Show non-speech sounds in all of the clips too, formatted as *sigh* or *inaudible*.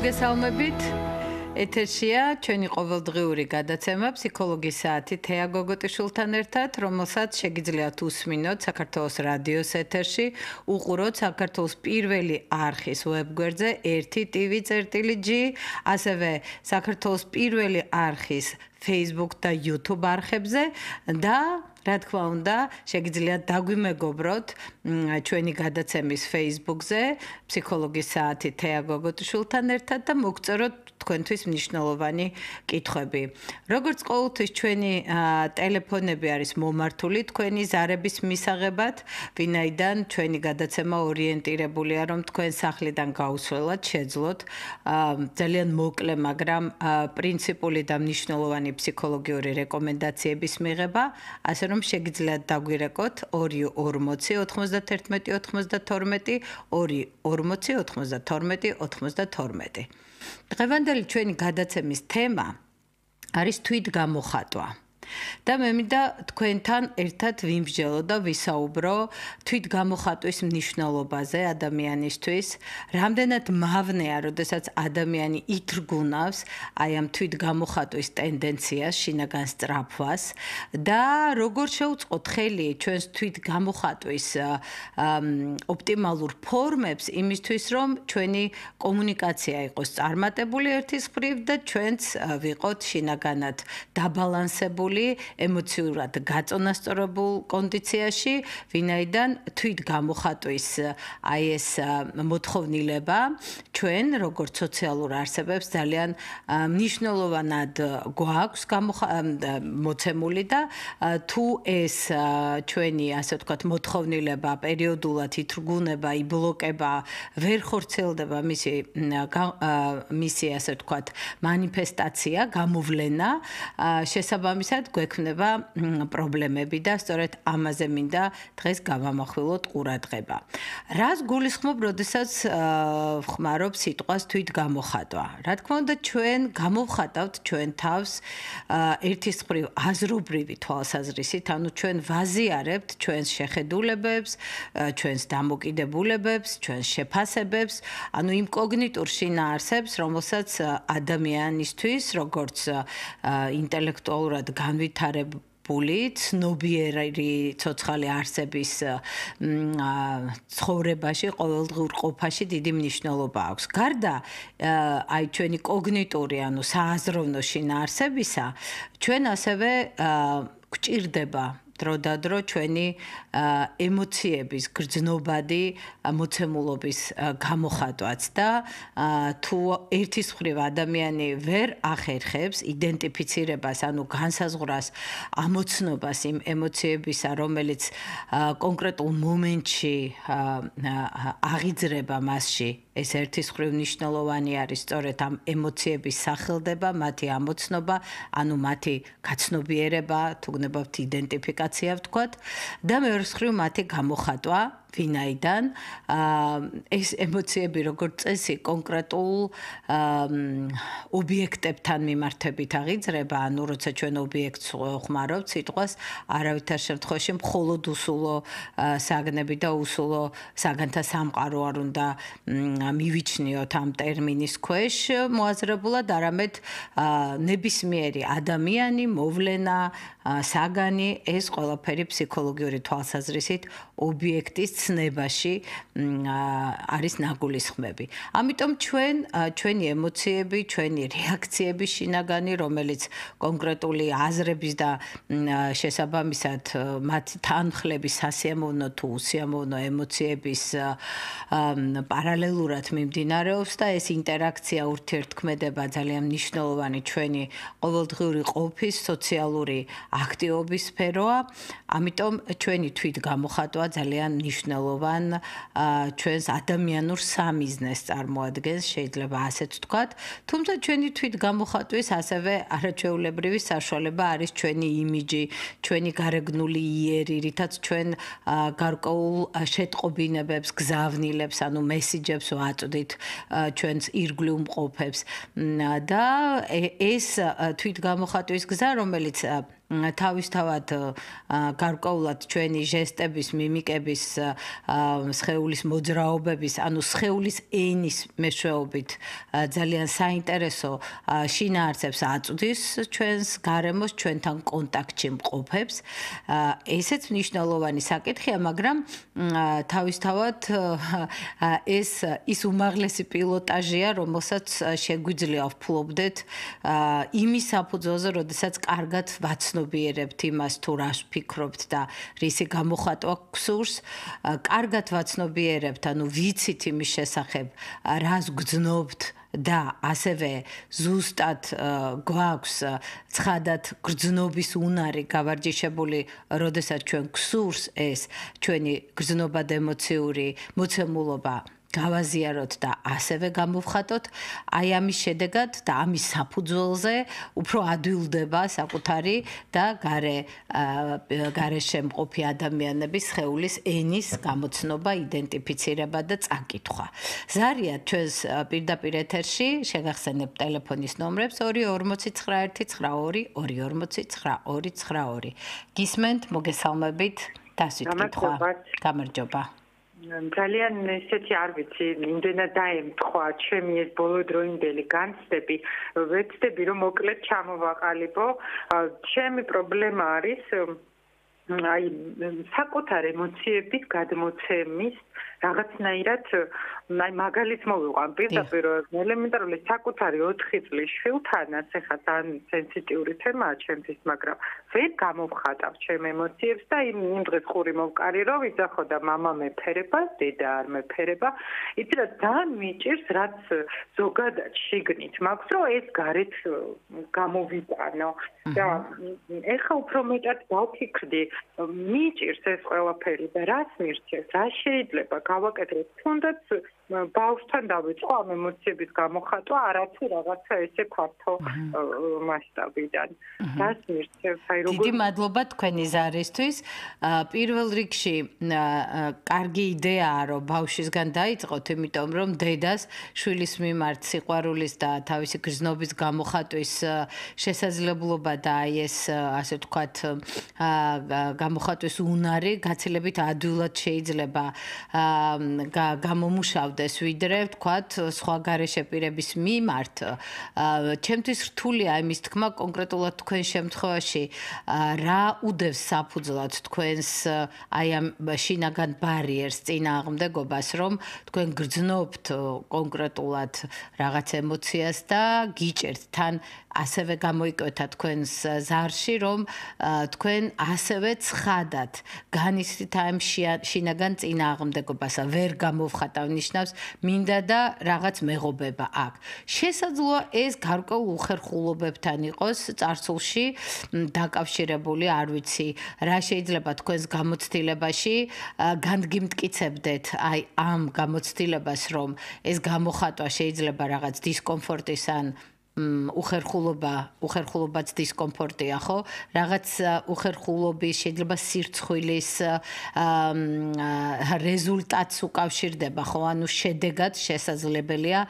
მოგესალმებით. ეთერშია ჩვენი ყოველდღიური გადაცემა ფსიქოლოგის საათი თეა გოგოტიშულთან ერთად, რომელსაც შეგიძლიათ უსმინოთ საქართველოს რადიოს ეთერში, უყუროთ საქართველოს პირველი არქის ვებგვერდზე 1tv.g, ასევე საქართველოს პირველი არქის Facebook და YouTube არხებზე და რა თქმა უნდა, შეგიძლიათ დაგვიმეგობროთ ჩვენი გადაცემის Facebook-ზე ფსიქოლოგის საათი თეა გოგოტიშვილთან ერთად და მოგწეროთ თქვენთვის მნიშვნელოვანი კითხვები. როგორც ყოველთვის ჩვენი ტელეფონები არის მომართული თქვენი ზარების მისაღებად, ვინაიდან ჩვენი გადაცემა ორიენტირებულია რომ თქვენ სახლიდან გაუსვლელად შეძლოთ ძალიან მოკლე, მაგრამ პრინციპული და მნიშვნელოვანი ფსიქოლოგიური რეკომენდაციების მიღება, ასე რომ შეგიძლიათ დაგვირეკოთ 240 80 დღევანდელი ჩვენი გადაცემის თემა არის თვითგამოხატვა. და მე მინდა თქვენთან ერთად ვიმსჯელო და ვისაუბრო თვით გამოხატვის მნიშვნელობაზე ადამიანისთვის. რამდენად მავნეა, როდესაც ადამიანი ითრგუნავს აი ამ თვით გამოხატვის ტენდენციას, შინაგან სტრაფვას და როგორ შეუწყოთ ხელი ჩვენს თვით გამოხატვის ოპტიმალურ ფორმებს იმისთვის, რომ ჩვენი კომუნიკაცია იყოს წარმატებული ერთის მხრივ და ჩვენც ვიყოთ შინაგანად დაბალანსებული ყოფილი ემოციურად გაწონასწორებულ კონდიციაში, ვინაიდან თვით გამოხატვის აი ეს მოთხოვნილება ჩვენ როგორც სოციალურ არსებებს ძალიან მნიშვნელოვანად გვაქვს მოცემული და თუ ეს ჩვენი ასე ვთქვათ მოთხოვნილება პერიოდულად ითრგუნება, იბლოკება, ვერ ხორცელდება მისი მისი ასე ვთქვათ მანიფესტაცია, გამოვლენა შესაბამისად გვექნება პრობლემები და სწორედ ამაზე მინდა დღეს გამამახვილოთ ყურადღება. რას გულისხმობ, როდესაც ხმარობ სიტყვას თვით გამოხატვა? რა თქმა უნდა, ჩვენ გამოვხატავთ ჩვენ თავს ერთის ხრი აზრობრივი თვალსაზრისით, ანუ ჩვენ ვაზიარებთ ჩვენს შეხედულებებს, ჩვენს დამოკიდებულებებს, ჩვენს შეფასებებს, ანუ იმ კოგნიტურ შინაარსებს, რომელსაც ადამიანისთვის, როგორც ინტელექტუალურად გამ განვითარებული ცნობიერი ცოცხალი არსების ცხოვრებაში ყოველდღურ ყოფაში დიდი მნიშვნელობა აქვს. გარდა აი ჩვენი კოგნიტური ანუ საზროვნო შინაარსებისა, ჩვენ ასევე გვჭირდება დროდადრო ჩვენი ემოციების გრძნობადი მოცემულობის გამოხატვაც და თუ ერთის მხრივ ადამიანი ვერ ახერხებს იდენტიფიცირებას, ანუ განსაზღვრას ამოცნობას იმ ემოციებისა, რომელიც კონკრეტულ მომენტში აღიძრება მასში ეს ერთის ხრივ მნიშვნელოვანი არის სწორედ ამ ემოციების სახელდება, მათი ამოცნობა, ანუ მათი გაცნობიერება, თუნდაც ვთ იდენტიფიკაცია ვთქვათ და მეორე ხრივ მათი გამოხატვა, ვინაიდან ეს ემოციები როგორ წესი კონკრეტულ ობიექტებთან მიმართებით აღიძრება, ანუ როცა ჩვენ ობიექტს ხმარობთ, სიტყვას არავითარ შემთხვევაში მხოლოდ უსულო საგნები და უსულო საგანთა სამყარო არ უნდა მივიჩნიოთ ამ ტერმინის ქვეშ მოაზრებულად, არამედ ნებისმიერი ადამიანი, მოვლენა, საგანი, ეს ყველაფერი ფსიქოლოგიური თვალსაზრისით ობიექტის ცნებაში არის ნაგულის ხმები. ამიტომ ჩვენ ჩვენი ემოციები, ჩვენი რეაქციები შინაგანი, რომელიც კონკრეტული აზრების და შესაბამისად მათ თანხლების სასიამოვნო თუ უსიამოვნო ემოციების პარალელურად მიმდინარეობს და ეს ინტერაქცია ურთიერთქმედება ძალიან მნიშვნელოვანი ჩვენი ყოველდღიური ყოფის, სოციალური აქტივობის სფეროა. ამიტომ ჩვენი თვით გამოხატვა ძალიან მნიშვნელოვან ჩვენს ადამიანურ სამიზნეს წარმოადგენს, შეიძლება ასე თქვათ. თუმცა ჩვენი თვით გამოხატვის ასევე არაჩვეულებრივი საშუალება არის ჩვენი იმიჯი, ჩვენი გარეგნული იერი, რითაც ჩვენ გარკვეულ შეტყობინებებს გზავნილებს, ანუ მესიჯებს ვაწვდით ჩვენს ირგვლივ მყოფებს და ეს თვით გამოხატვის გზა, რომელიც თავისთავად გარკვეულად ჩვენი ჟესტების, მიმიკების, სხეულის მოძრაობების, ანუ სხეულის ენის მეშვეობით ძალიან საინტერესო შინაარსებს აწვდის ჩვენს გარემოს, ჩვენთან კონტაქტში მყოფებს. ესეც მნიშვნელოვანი საკითხია, მაგრამ თავისთავად ეს ის უმაღლესი პილოტაჟია, რომელსაც შეგვიძლია ვფლობდეთ იმის საფუძველზე, როდესაც კარგად ვაცნობთ ვაცნობიერებთ იმას თუ რას ფიქრობთ და რისი გამოხატვა გსურს კარგად ვაცნობიერებთ ანუ ვიცით იმის შესახებ რას გძნობთ და ასევე ზუსტად გვაქვს ცხადად გრძნობის უნარი გავარჯიშებული, როდესაც ჩვენ გსურს ეს ჩვენი გრძნობა და ემოციური მოცემულობა გავაზიაროთ და ასევე გამოვხატოთ აი ამის შედეგად და ამის საფუძველზე უფრო ადვილდება საკუთარი და gare gare შემყოფი ადამიანების ხეულის ენის გამოცნობა, იდენტიფიცირება და წაკითხვა. ზარია ჩვენს პირდაპირ ეთერში შეგახსენებ ტელეფონის ნომრებს 2491942 2492. გისმენთ, მოგესალმებით, დასვითკეთ. გამარჯობა. გამარჯობა. ძალიან ესეთი არ ვიცი, იმენა დაემთხვა ჩემი ეს ბოლო დროინდელი განცდები, ვეცდები რომ მოკლედ ჩამოვაყალიბო. ჩემი პრობლემა არის აი საკუთარ ემოციების გადმოცემის რაღაცნაირად აი მაგალითს მოვიყვან პირდაპირ ელემენტარული საკუთარი 4 წლის შვილთანაც ეხა ძალიან სენსიტიური თემაა ჩემთვის მაგრამ ვერ გამომხატავ ჩემ ემოციებს და იმ დღეს ხური მოვკარი რომ ვიცახო და мама მეფერება დედა არ მეფერება იცი რა ძალიან მიჭირს რაც ზოგადად შიგნით მაქვს რომ ეს გარეთ გამოვიყანო და ეხა უფრო მეტად დაფიქრდი მიჭირს ეს ყველაფერი და რას მირჩევს რა შეიძლება გავაკეთებ. თუნდაც ბავშვთან დავიწყო ამ ემოციების გამოხატვა არაცი რაღაცა ესე ფართო მასშტაბიდან. დას მირჩევს აი როგორ დიდი მადლობა თქვენი ზარისთვის. პირველ რიგში კარგი იდეაა რომ ბავშვისგან დაიწყოთ, იმიტომ რომ დედას შვილის მიმართ სიყვარულის და თავისი გრძნობის გამოხატვის შესაძლებლობა და აი ეს ასე ვთქვათ გამოხატვის უნარი გაცილებით ადვილად შეიძლება გამომუშავდეს გამოდეს ვიდრე ვთქვათ სხვა გარეშეპირების მიმართ ჩემთვის რთულია იმის თქმა კონკრეტულად თქვენ შემთხვევაში რა უდევს საფუძვლად თქვენს აი ამ შინაგან ბარიერს წინააღმდეგობას რომ თქვენ გრძნობთ კონკრეტულად რაღაც ემოციას და გიჭერთ თან ასევე გამოიკვეთა თქვენს ზარში რომ თქვენ ასევე ცხადათ განისით აი ამ შინაგან წინააღმდეგობას ვერ გამოვხატავ ნიშნავს ჩემს მინდა და რაღაც მეღობება აქ. შესაძლოა ეს გარკვეულ უხერხულობებთან იყოს წარსულში დაკავშირებული, არ ვიცი, რა შეიძლება თქვენს გამოცდილებაში განგიმტკიცებდეთ აი ამ გამოცდილებას, რომ ეს გამოხატვა შეიძლება რაღაც დისკომფორტის ან უხერხულობა, უხერხულობაც დისკომფორტია, ხო? რაღაც უხერხულობის, შეიძლება სირცხვილის რეზულტატს უკავშირდება, ხო? ანუ შედეგად შესაძლებელია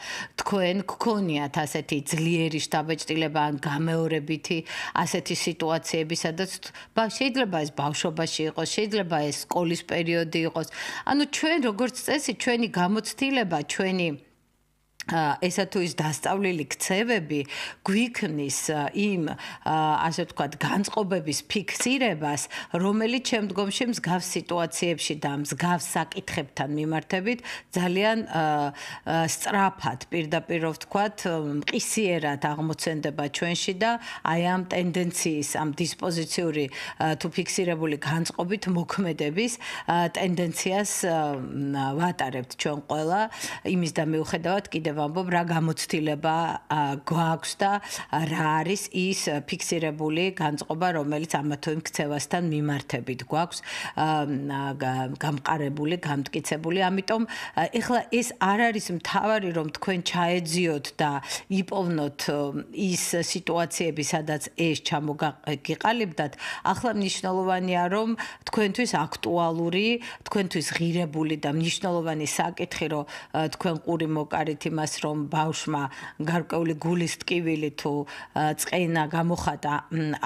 თქვენ გქონიათ ასეთი ძლიერი შთაბეჭდილება ან გამეორებითი ასეთი სიტუაციები, სადაც ბა შეიძლება ეს ბავშვობაში იყოს, შეიძლება ეს სკოლის პერიოდი იყოს. ანუ ჩვენ როგორც წესი, ჩვენი გამოცდილება, ჩვენი ესა თუ ის დასწავლილი ქცევები გვიქნის იმ ასე ვთქვათ განწყობების ფიქსირებას რომელიც შემდგომში მსგავს სიტუაციებში და მსგავს საკითხებთან მიმართებით ძალიან სწრაფად პირდაპირ ვთქვათ მყისიერად აღმოცენდება ჩვენში და აი ამ ტენდენციის ამ დისპოზიციური თუ ფიქსირებული განწყობით მოქმედების ტენდენციას ვატარებთ ჩვენ ყველა იმის და მიუხედავად კიდევ ვამბობ რა გამოცდილება გვაქვს და რა არის ის ფიქსირებული განწყობა რომელიც ამათო იმ ქცევასთან მიმართებით გვაქვს გამყარებული გამტკიცებული ამიტომ ეხლა ეს არ არის მთავარი რომ თქვენ ჩაეძიოთ და იპოვნოთ ის სიტუაციები სადაც ეს ჩამოგიყალიბდათ ახლა მნიშვნელოვანია რომ თქვენთვის აქტუალური თქვენთვის ღირებული და მნიშვნელოვანი საკითხი რომ თქვენ ყური მოკარით იმას ამას რომ ბავშმა გარკვეული გულის ტკივილი თუ წყენა გამოხატა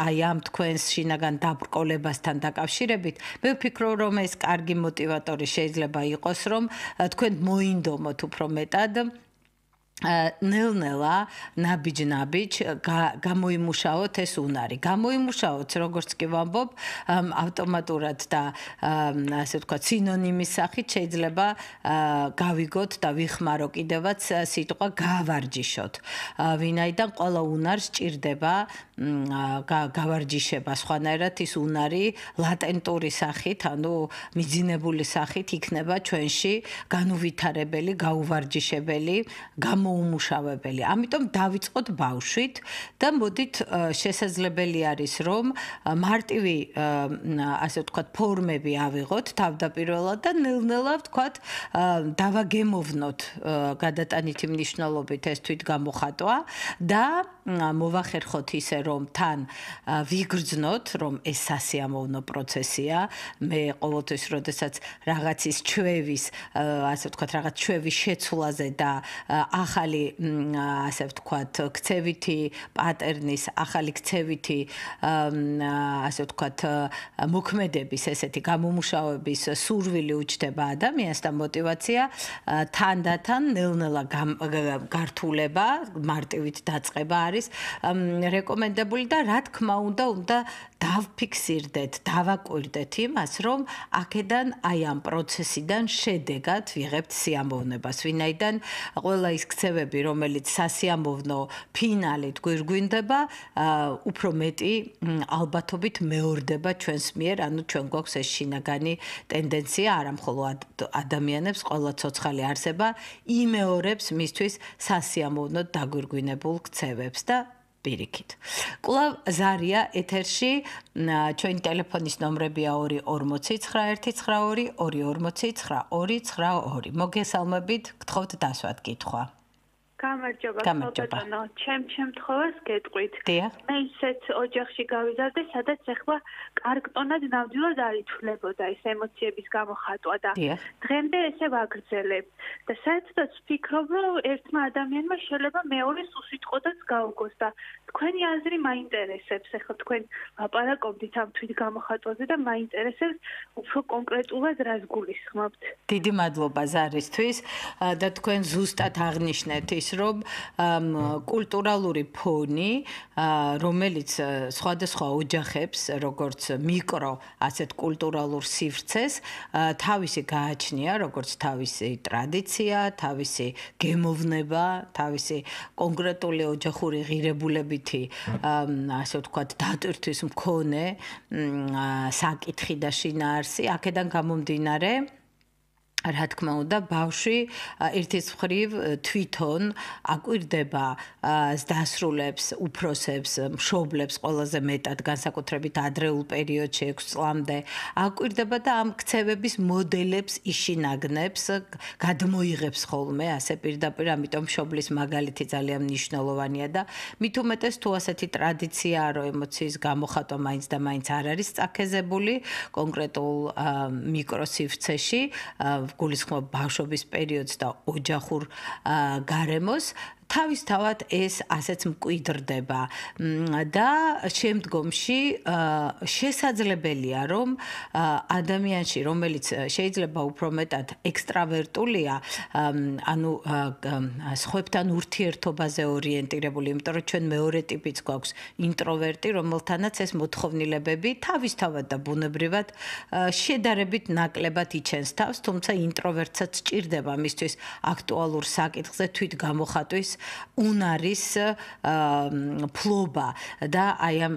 აი ამ თქვენს შინაგან დაბრკოლებასთან დაკავშირებით მე ვფიქრობ რომ ეს კარგი мотиваტორი შეიძლება იყოს რომ თქვენ მოინდომოთ უფრო მეტად ნელ-ნელა ნაბიჯ-ნაბიჯ გამოიმუშაოთ ეს უნარი. გამოიმუშაოთ, როგორც კი ვამბობ, ავტომატურად და ასე ვთქვა, სინონიმის სახით შეიძლება გავიგოთ და ვიხმარო კიდევაც სიტყვა გავარჯიშოთ. ვინაიდან ყველა უნარს ჭირდება გავარჯიშება, სხვანაირად ის უნარი ლატენტური სახით, ანუ მიძინებული სახით იქნება ჩვენში განუვითარებელი, გაუვარჯიშებელი, გამო გამოუმუშავებელი. ამიტომ დავიწყოთ ბავშვით და მოდით შესაძლებელი არის რომ მარტივი ასე ვთქვათ ფორმები ავიღოთ თავდაპირველად და ნელ-ნელა ვთქვათ დავაგემოვნოთ გადატანით იმნიშნალობით ეს თვით გამოხატვა და მოвахერხოთ ისე რომ თან ვიგრძნოთ რომ ეს სასიამოვნო პროცესია მე ყოველთვის როდესაც რაღაცის ჩვევის ასე ვთქვათ რაღაც ჩვევის შეცვლაზე და ახ ახალი ასე ვთქვათ, ქცევითი პატერნის, ახალი ქცევითი ასე ვთქვათ, მოქმედების ესეთი გამომუშავების სურვილი უჩდება ადამიანს და мотиваცია თანდათან ნელ-ნელა გართულება, მარტივით დაწება არის რეკომენდებული და რა თქმა უნდა, უნდა დავფიქსირდეთ, დავაკვირდეთ იმას, რომ აქედან აი ამ პროცესიდან შედეგად ვიღებთ სიამოვნებას, ვინაიდან ყველა ის მიღწევები, რომელიც სასიამოვნო ფინალით გვირგვინდება, უფრო მეტი ალბათობით მეორდება ჩვენს მიერ, ანუ ჩვენ გვაქვს ეს შინაგანი ტენდენცია არამხოლოდ ადამიანებს ყოლა ცოცხალი არსება იმეორებს მისთვის სასიამოვნო დაგვირგვინებულ ქცევებს და პირიქით. კლავ ზარია ეთერში ჩვენი ტელეფონის ნომრებია 2491922 2492992. მოგესალმებით, გთხოვთ დასვათ კითხვა. გამარჯობა ხალხო ჩემ შემთხვევას გეტყვით მე ისეთ ოჯახში გავიზარდე სადაც ახლა კარგტონად ნამდვილად არ იწლებოდა ეს ემოციების გამოხატვა და დღემდე ესე ვაგრძელებ და საერთოდ ვფიქრობ რომ ერთმა ადამიანმა შეიძლება მეორე სუსიტყვოდაც გაუგოს და თქვენი აზრი მაინტერესებს ახლა თქვენ ლაპარაკობთ ამ თვით გამოხატვაზე და მაინტერესებს უფრო კონკრეტულად რას გულისხმობთ დიდი მადლობა ზარისთვის და თქვენ ზუსტად აღნიშნეთ ის რომ კულტურალური ფონი, რომელიც სხვადასხვა ოჯახებს, როგორც მიკრო, ასეთ კულტურალურ სივრცეს, თავისი გააჩნია, როგორც თავისი ტრადიცია, თავისი გემოვნება, თავისი კონკრეტული ოჯახური ღირებულებითი, ასე ვთქვათ, დატვირთვის მქონე საკითხი და შინაარსი, აქედან გამომდინარე რა თქმა უნდა, ბავშვი ერთის ხრივ თვითონ აკვირდება დასრულებს უფროსებს, მშობლებს ყველაზე მეტად განსაკუთრებით ადრეულ პერიოდში 6 წლამდე აკვირდება და ამ ქცევების მოდელებს იშინაგნებს, გადმოიღებს ხოლმე ასე პირდაპირ, ამიტომ მშობლის მაგალითი ძალიან მნიშვნელოვანია და მით უმეტეს თუ ასეთი ტრადიცია არო ემოციის გამოხატვა მაინც და მაინც არ არის წაქეზებული კონკრეტულ მიკროსივრცეში გულისხმობ ბავშვობის პერიოდს და ოჯახურ გარემოს თავისთავად ეს ასეც მკვიდრდება და შემდგომში შესაძლებელია რომ ადამიანში რომელიც შეიძლება უფრო მეტად ექსტრავერტულია ანუ სხვებთან ურთიერთობაზე ორიენტირებული იმიტომ რომ ჩვენ მეორე ტიპიც გვაქვს ინტროვერტი რომელთანაც ეს მოთხოვნილებები თავისთავად და ბუნებრივად შედარებით ნაკლებად იჩენს თავს თუმცა ინტროვერტსაც ჭირდება მისთვის აქტუალურ საკითხზე თვით გამოხატვის უნარის ფლობა და აი ამ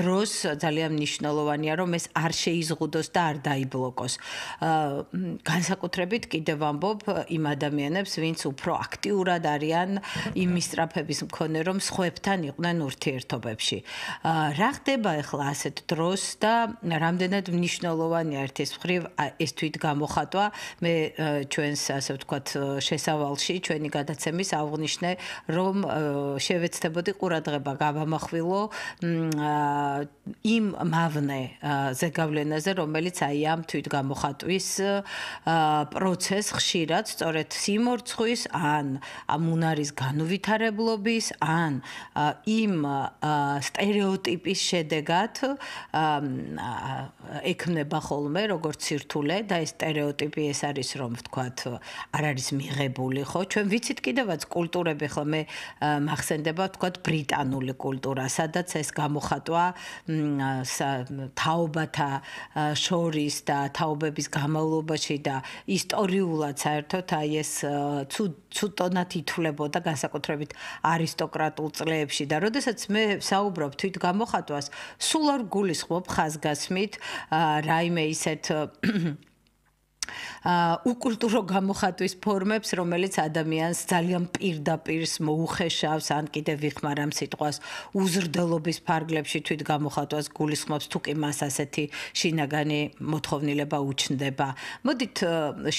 დროს ძალიან მნიშვნელოვანია რომ ეს არ შეიზღუდოს და არ დაიბლოკოს. განსაკუთრებით კიდევ ვამბობ იმ ადამიანებს, ვინც უფრო აქტიურად არიან იმ ისტრაფების მქონე რომ სხვებთან იყვნენ ურთიერთობებში. რა ხდება ახლა ასეთ დროს და რამდენად მნიშვნელოვანია ერთის მხრივ ეს თვით გამოხატვა მე ჩვენს ასე ვთქვათ შესავალში ჩვენი გადაცემის აღნიშნე, რომ შევეცდებოდი ყურადღება გავამახვილო იმ მავნე ზეგავლენაზე, რომელიც აი ამ თვითგამოხატვის პროცესს ხშირად სწორედ სიმორცხვის ან ამ უნარის განვითარებლობის ან იმ стереოტიპის შედეგად ექნება ხოლმე როგორც სირთულე და ეს стереოტიპი ეს არის რომ ვთქვათ არ არის მიღებული ხო ჩვენ ვიცით კიდევაც კულტურები ხო მე მახსენდება თქვათ ბრიტანული კულტურა, სადაც ეს გამოხატვა თაობათა შორის და თაობების გამავლობაში და ისტორიულად საერთოდ აი ეს ცუტონად ითვლებოდა განსაკუთრებით არისტოკრატულ წლებში და როდესაც მე საუბრობ თვით გამოხატვას, სულ არ გულისხმობ ხაზგასმით რაიმე ისეთ უკულტურო გამოხატვის ფორმებს, რომელიც ადამიანს ძალიან პირდაპირს მოუხეშავს, ან კიდევ ვიხმარამ სიტყვას უზრდელობის ფარგლებში თვით გამოხატვას გულისხმობს, თუ კი მას ასეთი შინაგანი მოთხოვნილება უჩნდება. მოდით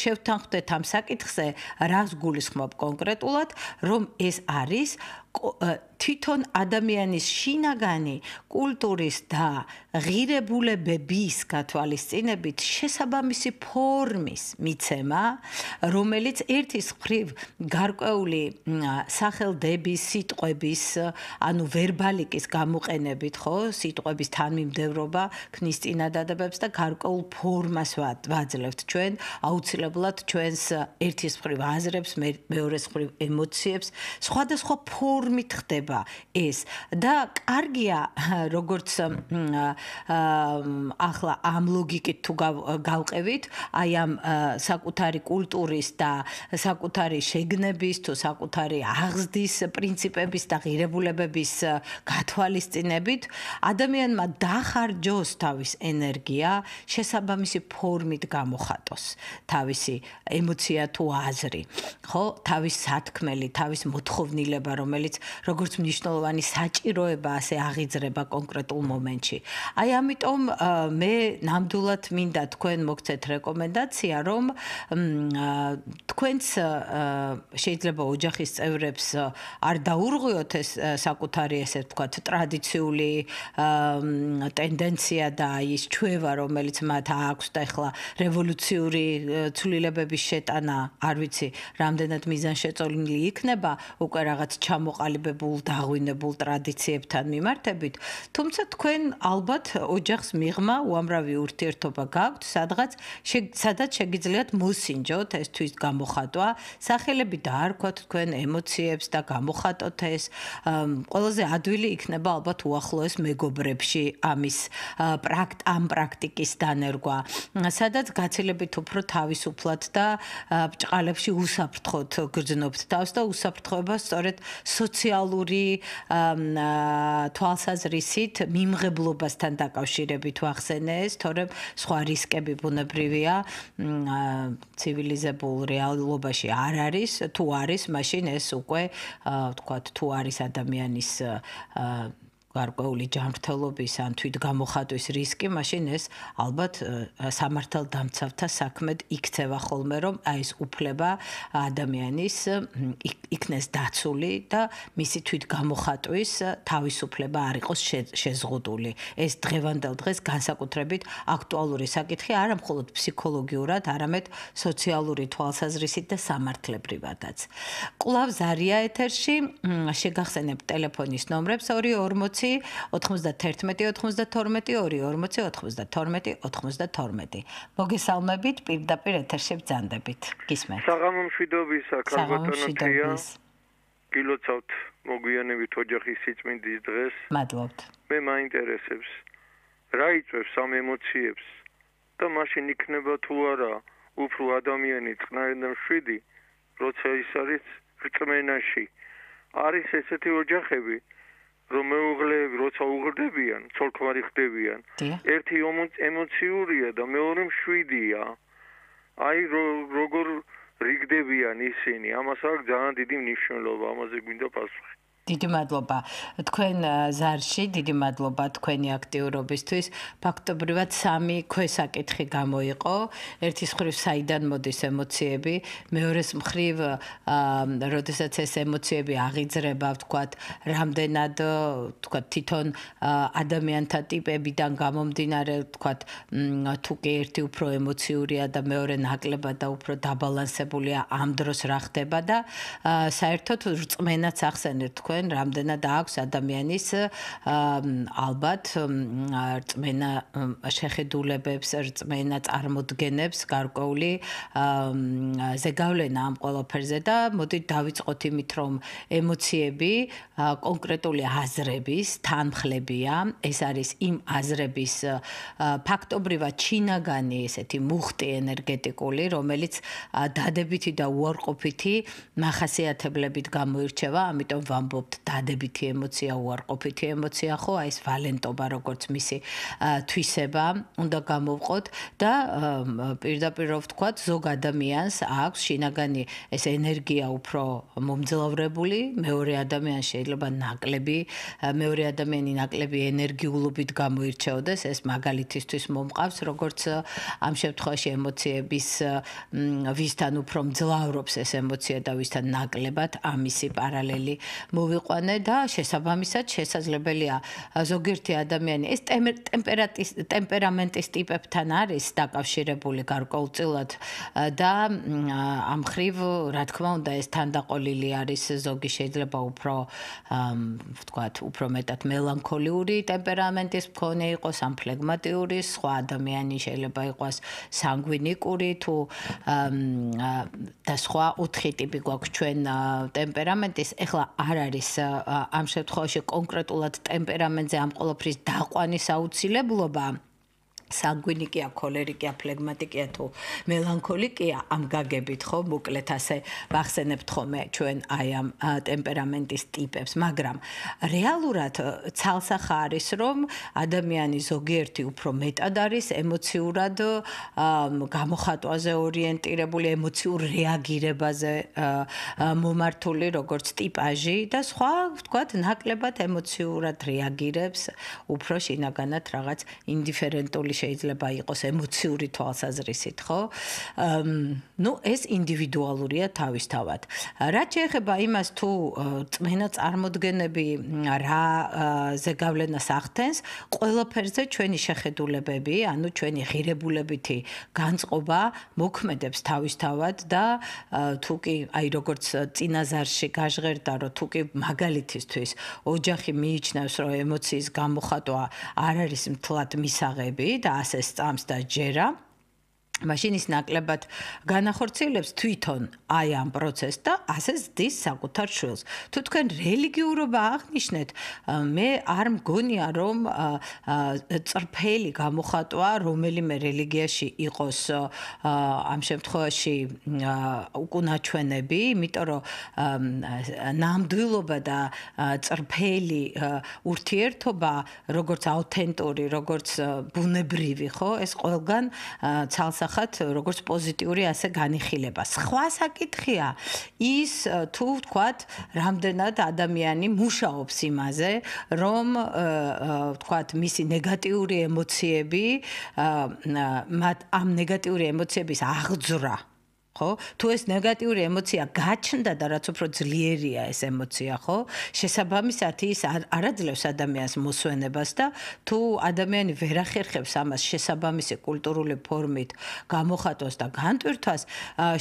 შევთანხმდეთ ამ საკითხზე, რას გულისხმობ კონკრეტულად, რომ ეს არის თვითონ ადამიანის შინაგანი კულტურის და ღირებულებების გათვალისწინებით შესაბამისი ფორმის მიცემა, რომელიც ერთის ხრივ გარკვეული სახელდების, სიტყვების, ანუ ვერბალიკის გამოყენებით, ხო, სიტყვების თანმიმდევრობა ქნის წინადადებებს და გარკვეულ ფორმას ვაძლევთ ჩვენ, აუცილებლად ჩვენს ერთის ხრივ აზრებს, მეორეს ხრივ ემოციებს, სხვადასხვა ფორმით ხდება ხდება ეს და კარგია *laughs* როგორც ახლა ამ ლოგიკით თუ გავყევით აი ამ საკუთარი კულტურის და საკუთარი შეგნების თუ საკუთარი აღზდის პრინციპების და ღირებულებების გათვალისწინებით ადამიანმა დახარჯოს თავის ენერგია შესაბამისი ფორმით გამოხატოს თავისი ემოცია თუ აზრი ხო თავის სათქმელი თავის მოთხოვნილება რომელიც როგორც მნიშვნელოვანი საჭიროება ასე აღიძრება კონკრეტულ მომენტში. აი ამიტომ მე ნამდვილად მინდა თქვენ მოგცეთ რეკომენდაცია, რომ თქვენც შეიძლება ოჯახის წევრებს არ დაურღვიოთ ეს საკუთარი ესე ვთქვათ ტრადიციული ტენდენცია და ის ჩვევა, რომელიც მათ აქვს და ახლა რევოლუციური ცვლილებების შეტანა, არ ვიცი, რამდენად მიზანშეწონილი იქნება უკვე რაღაც ჩამოყალიბებულ დაღვინებულ ტრადიციებთან მიმართებით, თუმცა თქვენ ალბათ ოჯახს მიღმა უამრავი ურთიერთობა გაქვთ, სადღაც სადაც შეგიძლიათ მოსინჯოთ ეს თვის გამოხატვა, სახელები დაარქვათ თქვენ ემოციებს და გამოხატოთ ეს. ყველაზე ადვილი იქნება ალბათ უახლოეს მეგობრებში ამის პრაქტ ამ პრაქტიკის დანერგვა, სადაც გაცილებით უფრო თავისუფლად და ბჭყალებში უსაფრთხოდ გრძნობთ თავს და უსაფრთხოება სწორედ სოციალური ბევრი თვალსაზრისით მიმღებლობასთან დაკავშირებით ვახსენეს, თორემ სხვა რისკები ბუნებრივია ცივილიზებულ რეალობაში არ არის, თუ არის, მაშინ ეს უკვე ვთქვათ, თუ არის ადამიანის გარკვეული ჯანმრთელობის ან თვით გამოხატვის რისკი, მაშინ ეს ალბათ სამართალ დამცავთა საქმედ იქცევა ხოლმე, რომ აი ეს უფლება ადამიანის იქნეს დაცული და მისი თვით გამოხატვის თავისუფლება არ იყოს შეზღუდული. ეს დღევანდელ დღეს განსაკუთრებით აქტუალური საკითხი არა მხოლოდ ფსიქოლოგიურად, არამედ სოციალური თვალსაზრისით და სამართლებრივადაც. კლავ ზარია ეთერში შეგახსენებ ტელეფონის ნომრებს 240 2040-42-40-92-92. მოგესალმებით, პირდაპირ ეთერში ბრძანდებით. გისმენთ. საღამომშვიდობისა, კარგატონათია. გილოცავთ მოგვიანებით ოჯახის სიწმინდის დღეს. მადლობთ. მე მაინტერესებს რა იწევს ამ ემოციებს და მაშინ იქნება თუ არა უფრო ადამიანი წნაიდან შვიდი როცა ის არის რწმენაში არის ესეთი ოჯახები რომ მეუღლეები როცა უღრდებიან, ცოლქმარი ხდებიან, ერთი ემოციურია და მეორე მშვიდია. აი როგორ რიგდებიან ისინი, ამას აქვს ძალიან დიდი მნიშვნელობა, ამაზე გვინდა პასუხი. დიდი მადლობა თქვენ ზარში, დიდი მადლობა თქვენი აქტიურობისთვის. ფაქტობრივად სამი ქვესაკითხი გამოიყო. ერთის მხრივ, საიდან მოდის ემოციები, მეორეს მხრივ, აა, როდესაც ეს ემოციები აღიძრება, ვთქვათ, რამდენად, ვთქვათ, თვითონ ადამიანთა ტიპებიდან გამომდინარე, ვთქვათ, თუ კი ერთი უფრო ემოციურია და მეორე ნაკლებად და უფრო დაბალანსებულია ამ დროს რა ხდება და აა, საერთოდ რწმენაც ახსენეთ თქვენ თქვენ რამდენად აქვს ადამიანის ალბათ რწმენა შეხედულებებს, რწმენა წარმოდგენებს გარკვეული ზეგავლენა ამ ყველაფერზე და მოდი დავიწყოთ იმით, რომ ემოციები კონკრეტული აზრების თანხლებია. ეს არის იმ აზრების ფაქტობრივად ჩინაგანი ესეთი მუხტი ენერგეტიკული, რომელიც დადებითი და უარყოფითი მახასიათებლებით გამოირჩევა, ამიტომ ვამბობ ვთქვათ, დადებითი ემოცია, უარყოფითი ემოცია, ხო, აი ეს ვალენტობა როგორც მისი თვისება უნდა გამოვყოთ და პირდაპირ რო ვთქვათ, ზოგ ადამიანს აქვს შინაგანი ეს ენერგია უფრო მომძლავრებული, მეორე ადამიან შეიძლება ნაკლები, მეორე ადამიანი ნაკლები ენერგიულობით გამოირჩეოდეს, ეს მაგალითისთვის მომყავს, როგორც ამ შემთხვევაში ემოციების ვისთან უფრო მძლავრობს ეს ემოცია და ვისთან ნაკლებად ამისი პარალელი მოვი მივიყვანე და შესაბამისად შესაძლებელია ზოგიერთი ადამიანი ეს ტემპერატის ტემპერამენტის ტიპებთან არის დაკავშირებული გარკვეულწილად და ამ ხრივ რა თქმა უნდა ეს თანდაყოლილი არის ზოგი შეიძლება უფრო ვთქვათ უფრო მეტად მელანქოლიური ტემპერამენტის მქონე იყოს ან ფლეგმატიური სხვა ადამიანი შეიძლება იყოს სანგვინიკური თუ და სხვა ოთხი ტიპი გვაქვს ჩვენ ტემპერამენტის ეხლა არ არის არის ამ შემთხვევაში კონკრეტულად ტემპერამენტზე ამ ყოლაფრის დაყვანის აუცილებლობა სანგვინიკია, ქოლერიკია, ფლეგმატიკია თუ მელანქოლიკია ამ გაგებით ხო მოკლედ ასე ვახსენებთ ხოლმე ჩვენ აი ამ ტემპერამენტის ტიპებს, მაგრამ რეალურად ცალსახა არის, რომ ადამიანი ზოგიერთი უფრო მეტად არის ემოციურად გამოხატვაზე ორიენტირებული, ემოციურ რეაგირებაზე მომართული როგორც ტიპაჟი და სხვა, ვთქვათ, ნაკლებად ემოციურად რეაგირებს უფრო შინაგანად რაღაც ინდიფერენტული შეიძლება იყოს ემოციური თვალსაზრისით, ხო? ნუ ეს ინდივიდუალურია თავისთავად. რა შეიძლება იმას თუ წმენა წარმოდგენები რა ზეგავლენას ახდენს, ყველაფერზე ჩვენი შეხედულებები, ანუ ჩვენი ღირებულებითი განწყობა მოქმედებს თავისთავად და თუ კი აი როგორც წინაზარში გაჟღერდა, რომ თუ კი მაგალითისთვის ოჯახი მიიჩნევს, რომ ემოციის გამოხატვა არ არის მთლად მისაღები, და ასე სწამს და ჯერა, მაშინ ის ნაკლებად განახორციელებს თვითონ აი ამ პროცესს და ასე ზდის საკუთარ შვილს. თუ თქვენ რელიგიურობა აღნიშნეთ, მე არ მგონია რომ წრფელი გამოხატვა რომელიმე რელიგიაში იყოს ამ შემთხვევაში უკუნაჩვენები, იმიტომ რომ ნამდვილობა და წრფელი ურთიერთობა, როგორც აუთენტური, როგორც ბუნებრივი, ხო, ეს ყველგან ცალსა ახსახათ э, როგორც პოზიტიური ასე განიხილება. სხვა საკითხია ის э, თუ ვთქვათ, რამდენად ადამიანი მუშაობს იმაზე, რომ э, ვთქვათ, მისი ნეგატიური ემოციები, მათ ამ ნეგატიური ემოციების აღძრა ხო? თუ ეს ნეგატიური ემოცია გაჩნდა და რაც უფრო ძლიერია ეს ემოცია, ხო? შესაბამისად ის არაძლევს ადამიანს მოსვენებას და თუ ადამიანი ვერ ახერხებს ამას შესაბამისი კულტურული ფორმით გამოხატოს და განტვირთვას,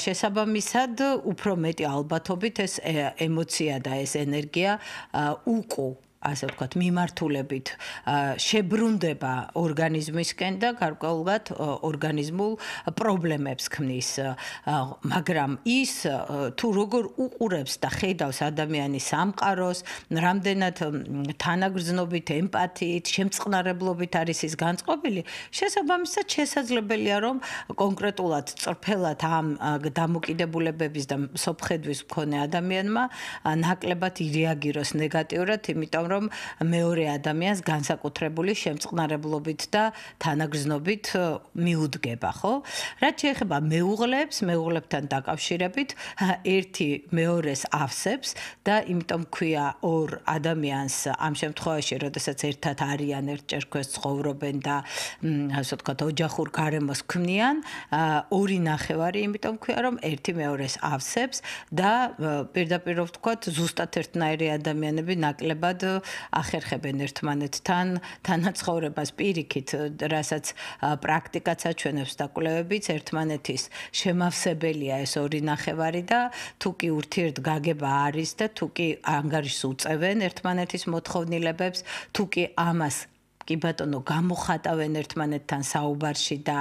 შესაბამისად უფრო მეტი ალბათობით ეს ემოცია და ეს ენერგია უკუ ასე ვთქვათ, მიმართულებით შებრუნდება ორგანიზმისკენ და გარკვეულად ორგანიზმულ პრობლემებს ქმნის. მაგრამ ის თუ როგორ უყურებს და ხედავს ადამიანის სამყაროს, რამდენად თანაგრძნობით, ემპათიით, შემწყნარებლობით არის ის განწყობილი, შესაბამისად შესაძლებელია რომ კონკრეტულად წრფელად ამ დამოკიდებულებების და სოფხედვის მქონე ადამიანმა ნაკლებად რეაგიროს ნეგატიურად, იმიტომ რომ რომ მეორე ადამიანს განსაკუთრებული შემწყნარებლობით და თანაგზნობით მიუდგება, ხო? რაც შეეხება მეუღლებს, მეუღლებთან დაკავშირებით, ერთი მეორეს ავსებს და იმიტომ ქვია ორ ადამიანს ამ შემთხვევაში, როდესაც ერთად არიან, ერთჯერ ქვეს ცხოვრობენ და ასე ვთქვათ, ოჯახურ გარემოს ქმნიან, ორი ნახევარი, იმიტომ ქვია რომ ერთი მეორეს ავსებს და პირდაპირ ვთქვათ, ზუსტად ერთნაირი ადამიანები ნაკლებად ახერხებენ ერთმანეთთან თანაცხოვრებას პირიქით, რასაც პრაქტიკაც აჩვენებს და კვლევებიც ერთმანეთის შემავსებელია ეს ორი ნახევარი და თუ კი ურთიერთგაგება არის და თუ კი ანგარიშს უწევენ ერთმანეთის მოთხოვნილებებს, თუ კი ამას კი ბატონო გამოხატავენ ერთმანეთთან საუბარში და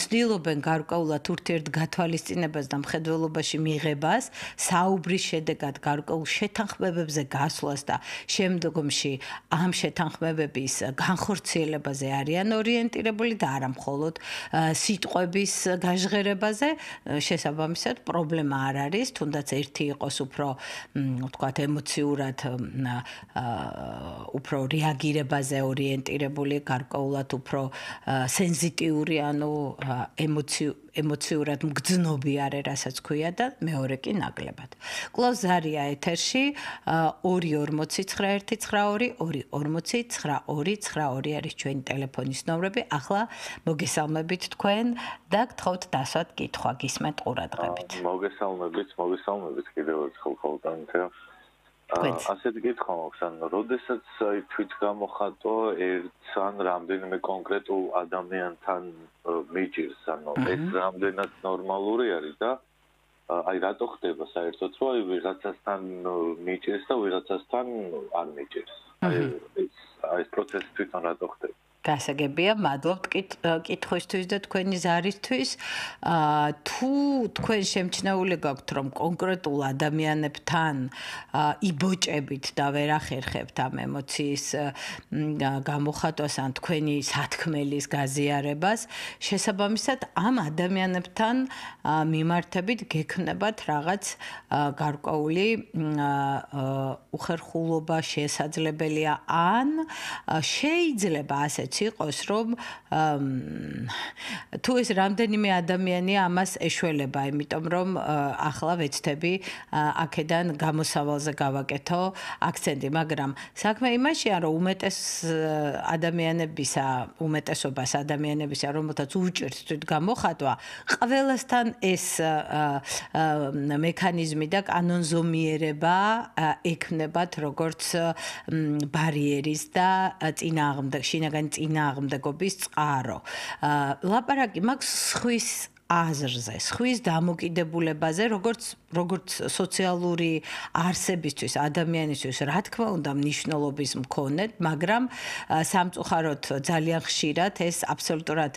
ცდილობენ გარკვეულად ურთიერთ გათვალისწინებას და მხედველობაში მიღებას საუბრის შედეგად გარკვეულ შეთანხმებებზე გასვლას და შემდგომში ამ შეთანხმებების განხორციელებაზე არიან ორიენტირებული და არა მხოლოდ სიტყვების გაჟღერებაზე შესაბამისად პრობლემა არ არის თუნდაც ერთი იყოს უფრო ვთქვათ ემოციურად უფრო რეაგირებაზე ორიენტირებული ტარგეტირებული, გარკვეულად უფრო სენზიტიური, ანუ ემოციური ემოციურად მგძნობი არე, რასაც ქვია და მეორე კი ნაკლებად. კლოზარია ეთერში 2491922 2499292 არის ჩვენი ტელეფონის ნომრები. ახლა მოგესალმებით თქვენ და გთხოვთ დასვათ კითხვა გისმენთ ყურადღებით. მოგესალმებით, მოგესალმებით კიდევ ერთხელ ხოლმე თქვენ. ასეთ კითხვა მაქვს, ანუ როდესაც აი თვით გამოხატო ერთან რამდენიმე კონკრეტულ ადამიანთან მიჭირს, ანუ ეს რამდენად ნორმალური არის და აი რატო ხდება საერთოდ, რომ აი ვიღაცასთან მიჭირს და ვიღაცასთან არ მიჭირს. აი ეს ეს პროცესი თვითონ რატო ხდება? გასაგებია მადლობთ კითხვისთვის და თქვენი ზარისთვის თუ თქვენ შემჩნეული გაქვთ რომ კონკრეტულ ადამიანებთან იბოჭებით და ვერ ახერხებთ ამ ემოციის გამოხატვას ან თქვენი სათქმელის გაზიარებას შესაბამისად ამ ადამიანებთან მიმართებით გექნებათ რაღაც გარკვეული უხერხულობა შესაძლებელია ან შეიძლება ასე ისეც იყოს, რომ თუ ეს რამდენიმე ადამიანი ამას ეშველება, იმიტომ რომ ახლა ვეცდები აქედან გამოსავალზე გავაკეთო აქცენტი, მაგრამ საქმე იმაშია, რომ უმეტეს ადამიანებისა, უმეტესობას ადამიანებისა, რომელთაც უჭირთ თვით გამოხატვა, ყველასთან ეს მექანიზმი და კანონზომიერება ექნებათ როგორც ბარიერის და წინააღმდეგ შინაგანი წინააღმდეგობის წყარო. აა ლაპარაკი მაქვს სხვის აზრზე, სხვის დამოკიდებულებაზე, როგორც როგორც სოციალური არსებისთვის ადამიანისთვის რა თქმა უნდა მნიშვნელობის მქონე, მაგრამ სამწუხაროდ ძალიან ხშირად ეს აბსოლუტურად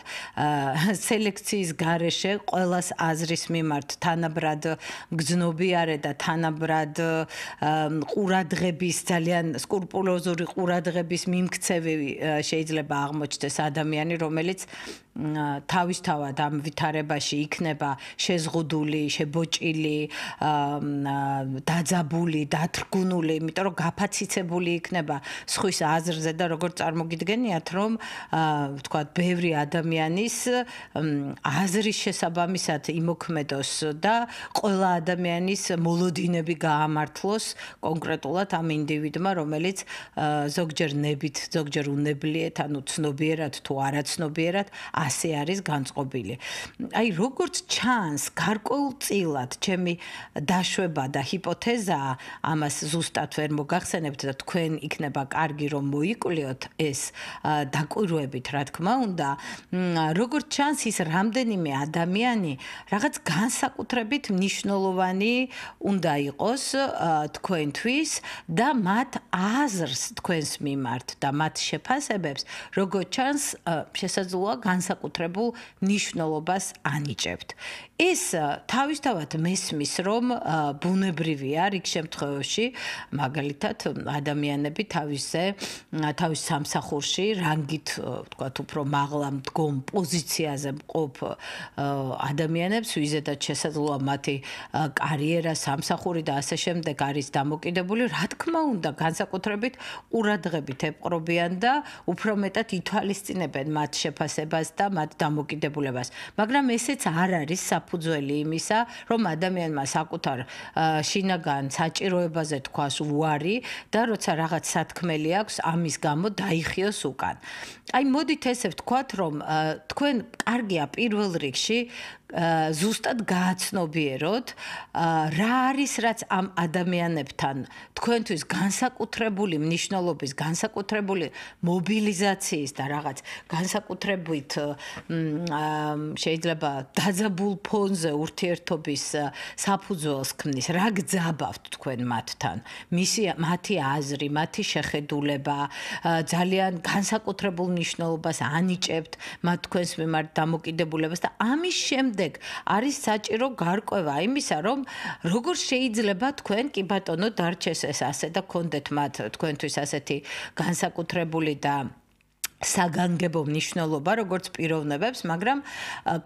სელექციის გარეშე ყოველს აზრის მიმართ თანაბრად გძნობიარე და თანაბრად ყურადღების ძალიან სკრუპულოზური ყურადღების მიმქცევი შეიძლება აღმოჩნდეს ადამიანი, რომელიც თავისთავად ამ ვითარებას ეპოქაში იქნება შეზღუდული, შებოჭილი, დაძაბული, დათრგუნული, იმიტომ რომ გაფაციცებული იქნება სხვის აზრზე და როგორ წარმოგიდგენიათ, რომ თქვა ბევრი ადამიანის აზრის შესაბამისად იმოქმედოს და ყველა ადამიანის მოლოდინები გაამართლოს კონკრეტულად ამ ინდივიდმა, რომელიც ზოგჯერ ნებით, ზოგჯერ უნებლიეთ, ანუ ცნობიერად თუ არაცნობიერად ასე არის განწყობილი. აი როგორც ჩანს, გარკვეულწილად ჩემი დაშვება და ჰიპოთეზა ამას ზუსტად ვერ მოგახსენებთ და თქვენ იქნება კარგი რომ მოიკვლიოთ ეს დაკვირვებით, რა თქმა უნდა, როგორც ჩანს ის რამდენიმე ადამიანი რაღაც განსაკუთრებით მნიშვნელოვანი უნდა იყოს თქვენთვის და მათ აზრს თქვენს მიმართ და მათ შეფასებებს, როგორც ჩანს შესაძლოა განსაკუთრებულ ნიშნულობას ან Egypt. ეს თავისთავად მესმის, რომ ბუნებრივია რიგ შემთხვევაში, მაგალითად, ადამიანები თავისე თავის სამსახურში რანგით, ვთქვათ, უფრო მაღლა მდგომ პოზიციაზე მყოფ ადამიანებს, ვიზედაც შესაძლოა მათი კარიერა სამსახური და ასე შემდეგ არის დამოკიდებული, რა თქმა უნდა, განსაკუთრებით ყურადღებით ეპყრობიან და უფრო მეტად ითვალისწინებენ მათ შეფასებას და მათ დამოკიდებულებას. მაგრამ ესეც არ არის საფ საფუძველი იმისა, რომ ადამიანმა საკუთარ შინაგან საჭიროებაზე თქვას უარი და როცა რაღაც სათქმელი აქვს, ამის გამო დაიხიოს უკან. აი, მოდით ესე ვთქვათ, რომ თქვენ კარგია პირველ რიგში, ზუსტად გააცნობიეროთ რა არის რაც ამ ადამიანებთან თქვენთვის განსაკუთრებული მნიშვნელობის განსაკუთრებული მობილიზაციის და რაღაც განსაკუთრებით შეიძლება დაძაბულ ფონზე ურთიერთობის საფუძველს ქმნის რა გძაბავთ თქვენ მათთან მისი მათი აზრი მათი შეხედულება ძალიან განსაკუთრებულ მნიშვნელობას ანიჭებთ მათ თქვენს მიმართ დამოკიდებულებას და ამის შემდეგ შემდეგ არის საჭირო გარკვევა იმისა, რომ როგორ შეიძლება თქვენ კი ბატონო დარჩეს ეს ასე და კონდეთ მათ თქვენთვის ასეთი განსაკუთრებული და საგანგებო მნიშვნელობა როგორც პიროვნებებს, მაგრამ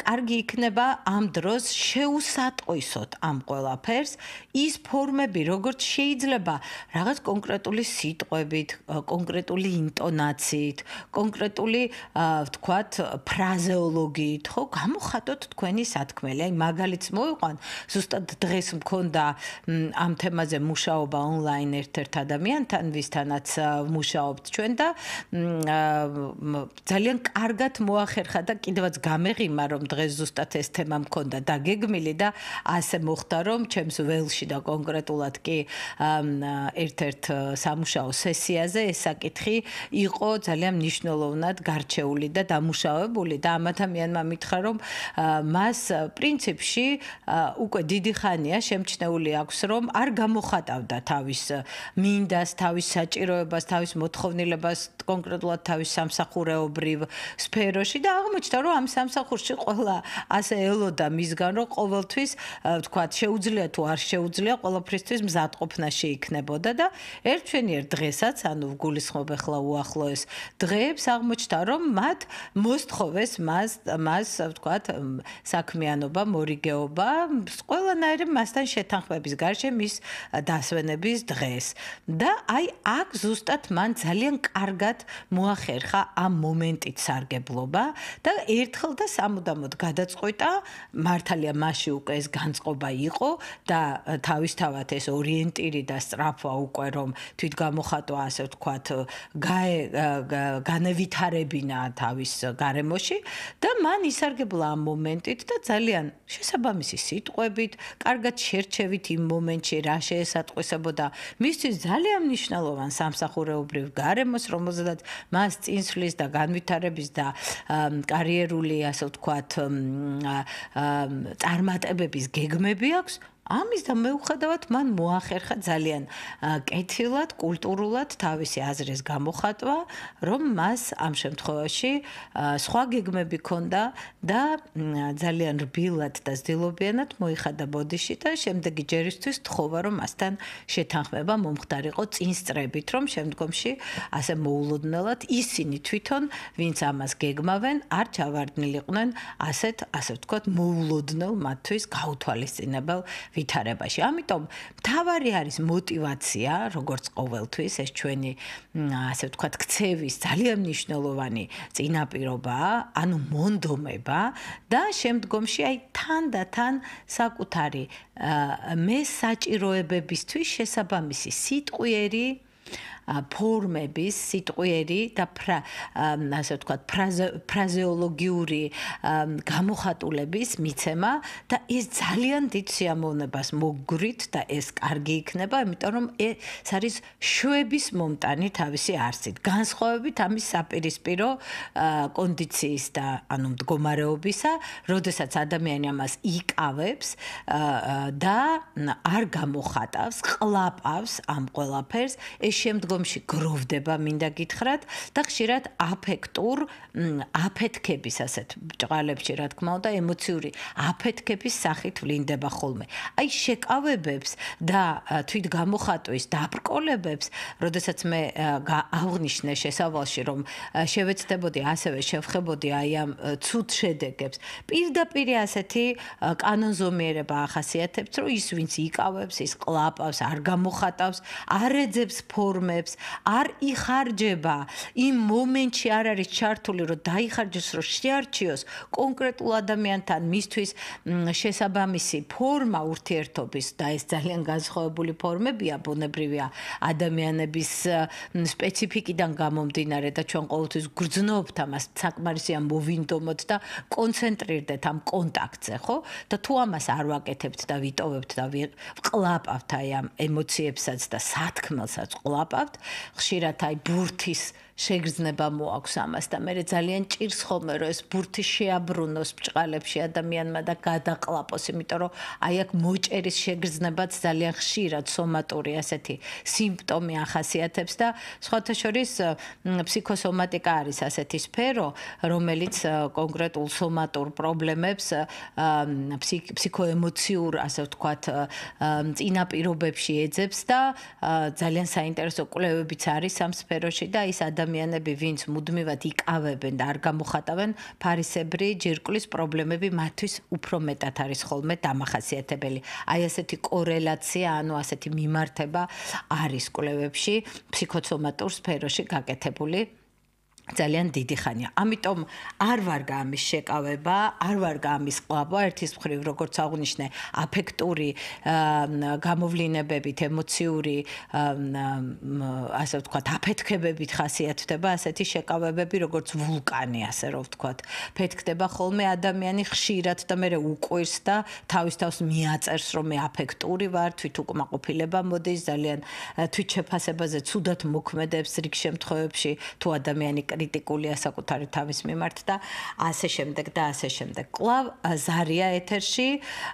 კარგი იქნება ამ დროს შეუსატყვისოთ ამ ყველაფერს, ის ფორმები როგორც შეიძლება რაღაც კონკრეტული სიტყვებით, კონკრეტული ინტონაციით, კონკრეტული ვთქვათ ფრაზეოლოგიით, ხო, გამოხატოთ თქვენი სათქმელი. აი მაგალითს მოიყვან, ზუსტად დღეს მქონდა ამ თემაზე მუშაობა ონლაინ ერთ-ერთ ადამიანთან, ვისთანაც მუშაობთ ჩვენ და აა ძალიან კარგად მოახერხა და კიდევაც გამეღიმა რომ დღეს ზუსტად ეს თემა მქონდა დაგეგმილი და ასე მოხდა რომ ჩემს ველში და კონკრეტულად კი ერთ-ერთ სამუშაო სესიაზე ეს საკითხი იყო ძალიან მნიშვნელოვნად გარჩეული და დამუშავებული და ამ ადამიანმა მითხრა რომ მას პრინციპში უკვე დიდი ხანია შემჩნეული აქვს რომ არ გამოხატავდა თავის მინდას, თავის საჭიროებას, თავის მოთხოვნილებას კონკრეტულად თავის სამ სამსახურეობრივ სფეროში და აღმოჩნდა რომ ამ სამსახურში ყოლა ასე ელოდა მისგან რომ ყოველთვის თქვა შეუძლია თუ არ შეუძლია ყოველფრისთვის მზადყოფნა შეიძლება და ერთვენიერ დღესაც ანუ გულისხმობ ახლა უახლო ეს დღეებს აღმოჩნდა რომ მათ მოსთხოვეს მას მას თქვა საქმიანობა მორიგეობა ყველანაირი მასთან შეთანხმების გარშემო ის დასვენების დღეს და აი აქ ზუსტად მან ძალიან კარგად მოახერხა ამ მომენტით სარგებლობა და ერთხელ და სამუდამოდ გადაწყვეტა მართალია მასში უკვე ეს განწყობა იყო და თავისთავად ეს ორიენტირი და სწრაფვა უკვე რომ თვით გამოხატვა ასე ვთქვათ გაე განევითარებინა თავის გარემოში და მან ისარგებლა ამ მომენტით და ძალიან შესაბამისი სიტყვებით, კარგად შერჩევით იმ მომენტში რა შეესატყვისებოდა მისთვის ძალიან მნიშვნელოვან სამსახურეობრივ გარემოს, რომელზედაც მას წინ შესასწავლის და განვითარების და კარიერული ასე ვთქვათ წარმატებების გეგმები აქვს ამის და მეუხედავად მან მოახერხა ძალიან კეთილად კულტურულად თავისი აზრის გამოხატვა, რომ მას ამ შემთხვევაში სხვა გეგმები ქონდა და ძალიან რბილად და ძდილობიანად მოიხადა ბოდიში და შემდეგი ჯერისთვის თხოვა, რომ მასთან შეთანხმება მომხდარიყო წინსწრებით, რომ შემდგომში ასე მოულოდნელად ისინი თვითონ, ვინც ამას გეგმავენ, არ ჩავარდნილიყვნენ ასეთ, ასე ვთქვათ, მოულოდნელ მათთვის გაუთვალისწინებელ ვითარებაში. ამიტომ მთავარი არის мотиваცია, როგორც ყოველთვის ეს ჩვენი ასე ვთქვათ, ქცევის ძალიან მნიშვნელოვანი წინაპირობაა, ანუ მონდომება და შემდგომში აი თან და თან საკუთარი მე საჭიროებებისთვის შესაბამისი სიტყვიერი ფორმების სიტყვიერი და ასე ვთქვათ ფრაზეოლოგიური გამოხატულების მიცემა და ეს ძალიან დიდ შემოვნებას მოგვრით და ეს კარგი იქნება, იმიტომ რომ ეს არის შუების მომტანი თავისი არსით. განსხვავებით ამის საპირისპირო კონდიციის და ანუ მდგომარეობისა, როდესაც ადამიანი ამას იკავებს და არ გამოხატავს, ყლაპავს ამ ყველაფერს, ეს შემდგომ ალბომში გროვდება, მინდა გითხრათ და ხშირად აფექტურ აფეთქების ასეთ ბჭყალებში, რა თქმა უნდა, ემოციური აფეთქების სახით ვლინდება ხოლმე. აი შეკავებებს და თვით გამოხატვის დაბრკოლებებს, როდესაც მე აღნიშნე შესავალში, რომ შევეცდებოდი ასევე შევხებოდი აი ამ ცუდ შედეგებს. პირდაპირ ასეთი კანონზომიერება ახასიათებს, რომ ის ვინც იკავებს, ის კლაპავს, არ გამოხატავს, არ ეძებს ფორმებს ფასეულობებს არ იხარჯება იმ მომენტში არ არის ჩართული რომ დაიხარჯოს რომ შეარჩიოს კონკრეტულ ადამიანთან მისთვის შესაბამისი ფორმა ურთიერთობის და ეს ძალიან განსხვავებული ფორმებია ბუნებრივია ადამიანების სპეციფიკიდან გამომდინარე და ჩვენ ყოველთვის გრძნობთ ამას საკმარისია მოვინდომოთ და კონცენტრირდეთ ამ კონტაქტზე ხო და თუ ამას არ ვაკეთებთ და ვიტოვებთ და ვიყლაპავთ აი ამ ემოციებსაც და სათქმელსაც ყლაპავთ ხშირად აი ბურთის შეგრძნება მოაქვს ამას და მე ძალიან ჭირს ხოლმე რომ ეს ბურთი შეაბრუნოს ბჭყალებში ადამიანმა და გადაყლაპოს, იმიტომ რომ აი აქ მოჭერის შეგრძნებაც ძალიან ხშირად სომატური ასეთი სიმპტომი ახასიათებს და სხვათა შორის ფსიქოსომატიკა არის ასეთი სფერო, რომელიც კონკრეტულ სომატურ პრობლემებს ფსიქოემოციურ, ასე ვთქვათ, წინაპირობებში ეძებს და ძალიან საინტერესო კვლევებიც არის ამ სფეროში და ის ადამიანი ადამიანები, ვინც მუდმივად იკავებენ და არ გამოხატავენ ფარისებრი ჯირკვლის პრობლემები, მათთვის უფრო მეტად არის ხოლმე დამახასიათებელი. აი ასეთი კორელაცია, ანუ ასეთი მიმართება არის კვლევებში ფსიქოსომატურ სფეროში გაკეთებული. ძალიან დიდი ხანია. ამიტომ არ ვარ გამის შეკავება, არ ვარ გამის ყვაბა ერთის მხრივ, როგორც აღნიშნე, აფექტური გამოვლინებებით, ემოციური ასე ვთქვათ, აფეთქებებით ხასიათდება ასეთი შეკავებები, როგორც ვულკანი, ასე რომ ვთქვათ. ფეთქდება ხოლმე ადამიანი ხშირად და მე უკვირს და თავის თავს მიაწერს, რომ მე აფექტური ვარ, თვით უკმაყოფილება მოდის, ძალიან თვითშეფასებაზე ცუდად მოქმედებს რიგ შემთხვევებში, თუ ადამიანი კრიტიკულია საკუთარი თავის მიმართ და ასე შემდეგ და ასე შემდეგ. კლავ ზარია ეთერში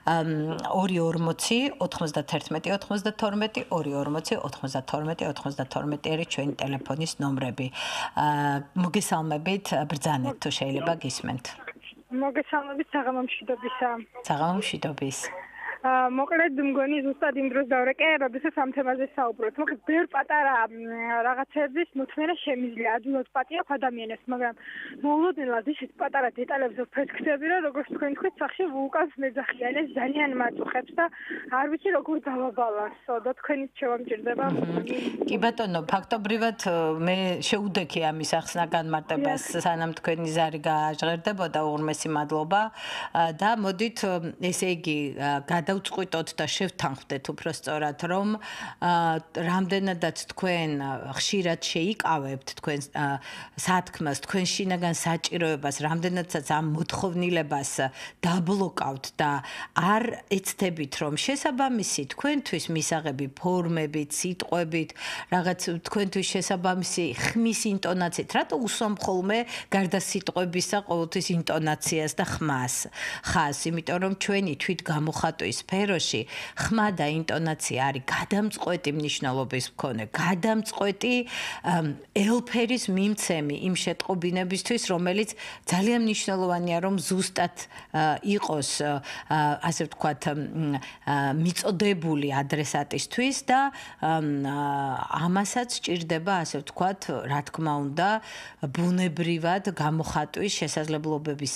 240-91-92-240-92-92 არის ჩვენი ტელეფონის ნომრები. მოგესალმებით, ბრძანეთ თუ შეიძლება გისმენთ. მოგესალმებით საღამომშვიდობისა. საღამომშვიდობის. მოკლედ მგონი ზუსტად იმ დროს დავრეკე, როდესაც ამ თემაზე საუბრობთ. მოკლედ ბევრ პატარა რაღაცებს მოთმენა შემიძლია ადვილად პატიო ადამიანებს, მაგრამ მოულოდნელად ისეთ პატარა დეტალებს ვფიქრები, რომ როგორც თქვენ თქვით, სახში ვულკანს მეძახიან, ეს ძალიან მაწუხებს და არ ვიცი როგორ დავაბალანსო და თქვენი შევამჭირდება. კი ბატონო, ფაქტობრივად მე შეუდექი ამის ახსნა განმარტებას, სანამ თქვენი ზარი გააჟღერდებოდა, უღრმესი მადლობა და მოდით ესე იგი გადა გადავწყვიტოთ და შევთანხმდეთ უფრო სწორად, რომ რამდენადაც თქვენ ხშირად შეიკავებთ თქვენ სათქმას, თქვენ შინაგან საჭიროებას, რამდენადაც ამ მოთხოვნილებას დაბლოკავთ და არ ეცდებით რომ შესაბამისი თქვენთვის მისაღები ფორმებით, სიტყვებით, რაღაც თქვენთვის შესაბამისი ხმის ინტონაციით, რატო უსომხოლმე გარდა სიტყვებისა ყოველთვის ინტონაციას და ხმას ხას, იმიტომ რომ ჩვენი თვით გამოხატვის სფეროში ხმა და ინტონაცია არის გადამწყვეტი მნიშვნელობის მქონე, გადამწყვეტი ელფერის მიმცემი იმ შეტყობინებისთვის, რომელიც ძალიან მნიშვნელოვანია, რომ ზუსტად იყოს ასე ვთქვათ მიწოდებული ადრესატისთვის და ამასაც ჭირდება ასე ვთქვათ, რა თქმა უნდა, ბუნებრივად გამოხატვის შესაძლებლობების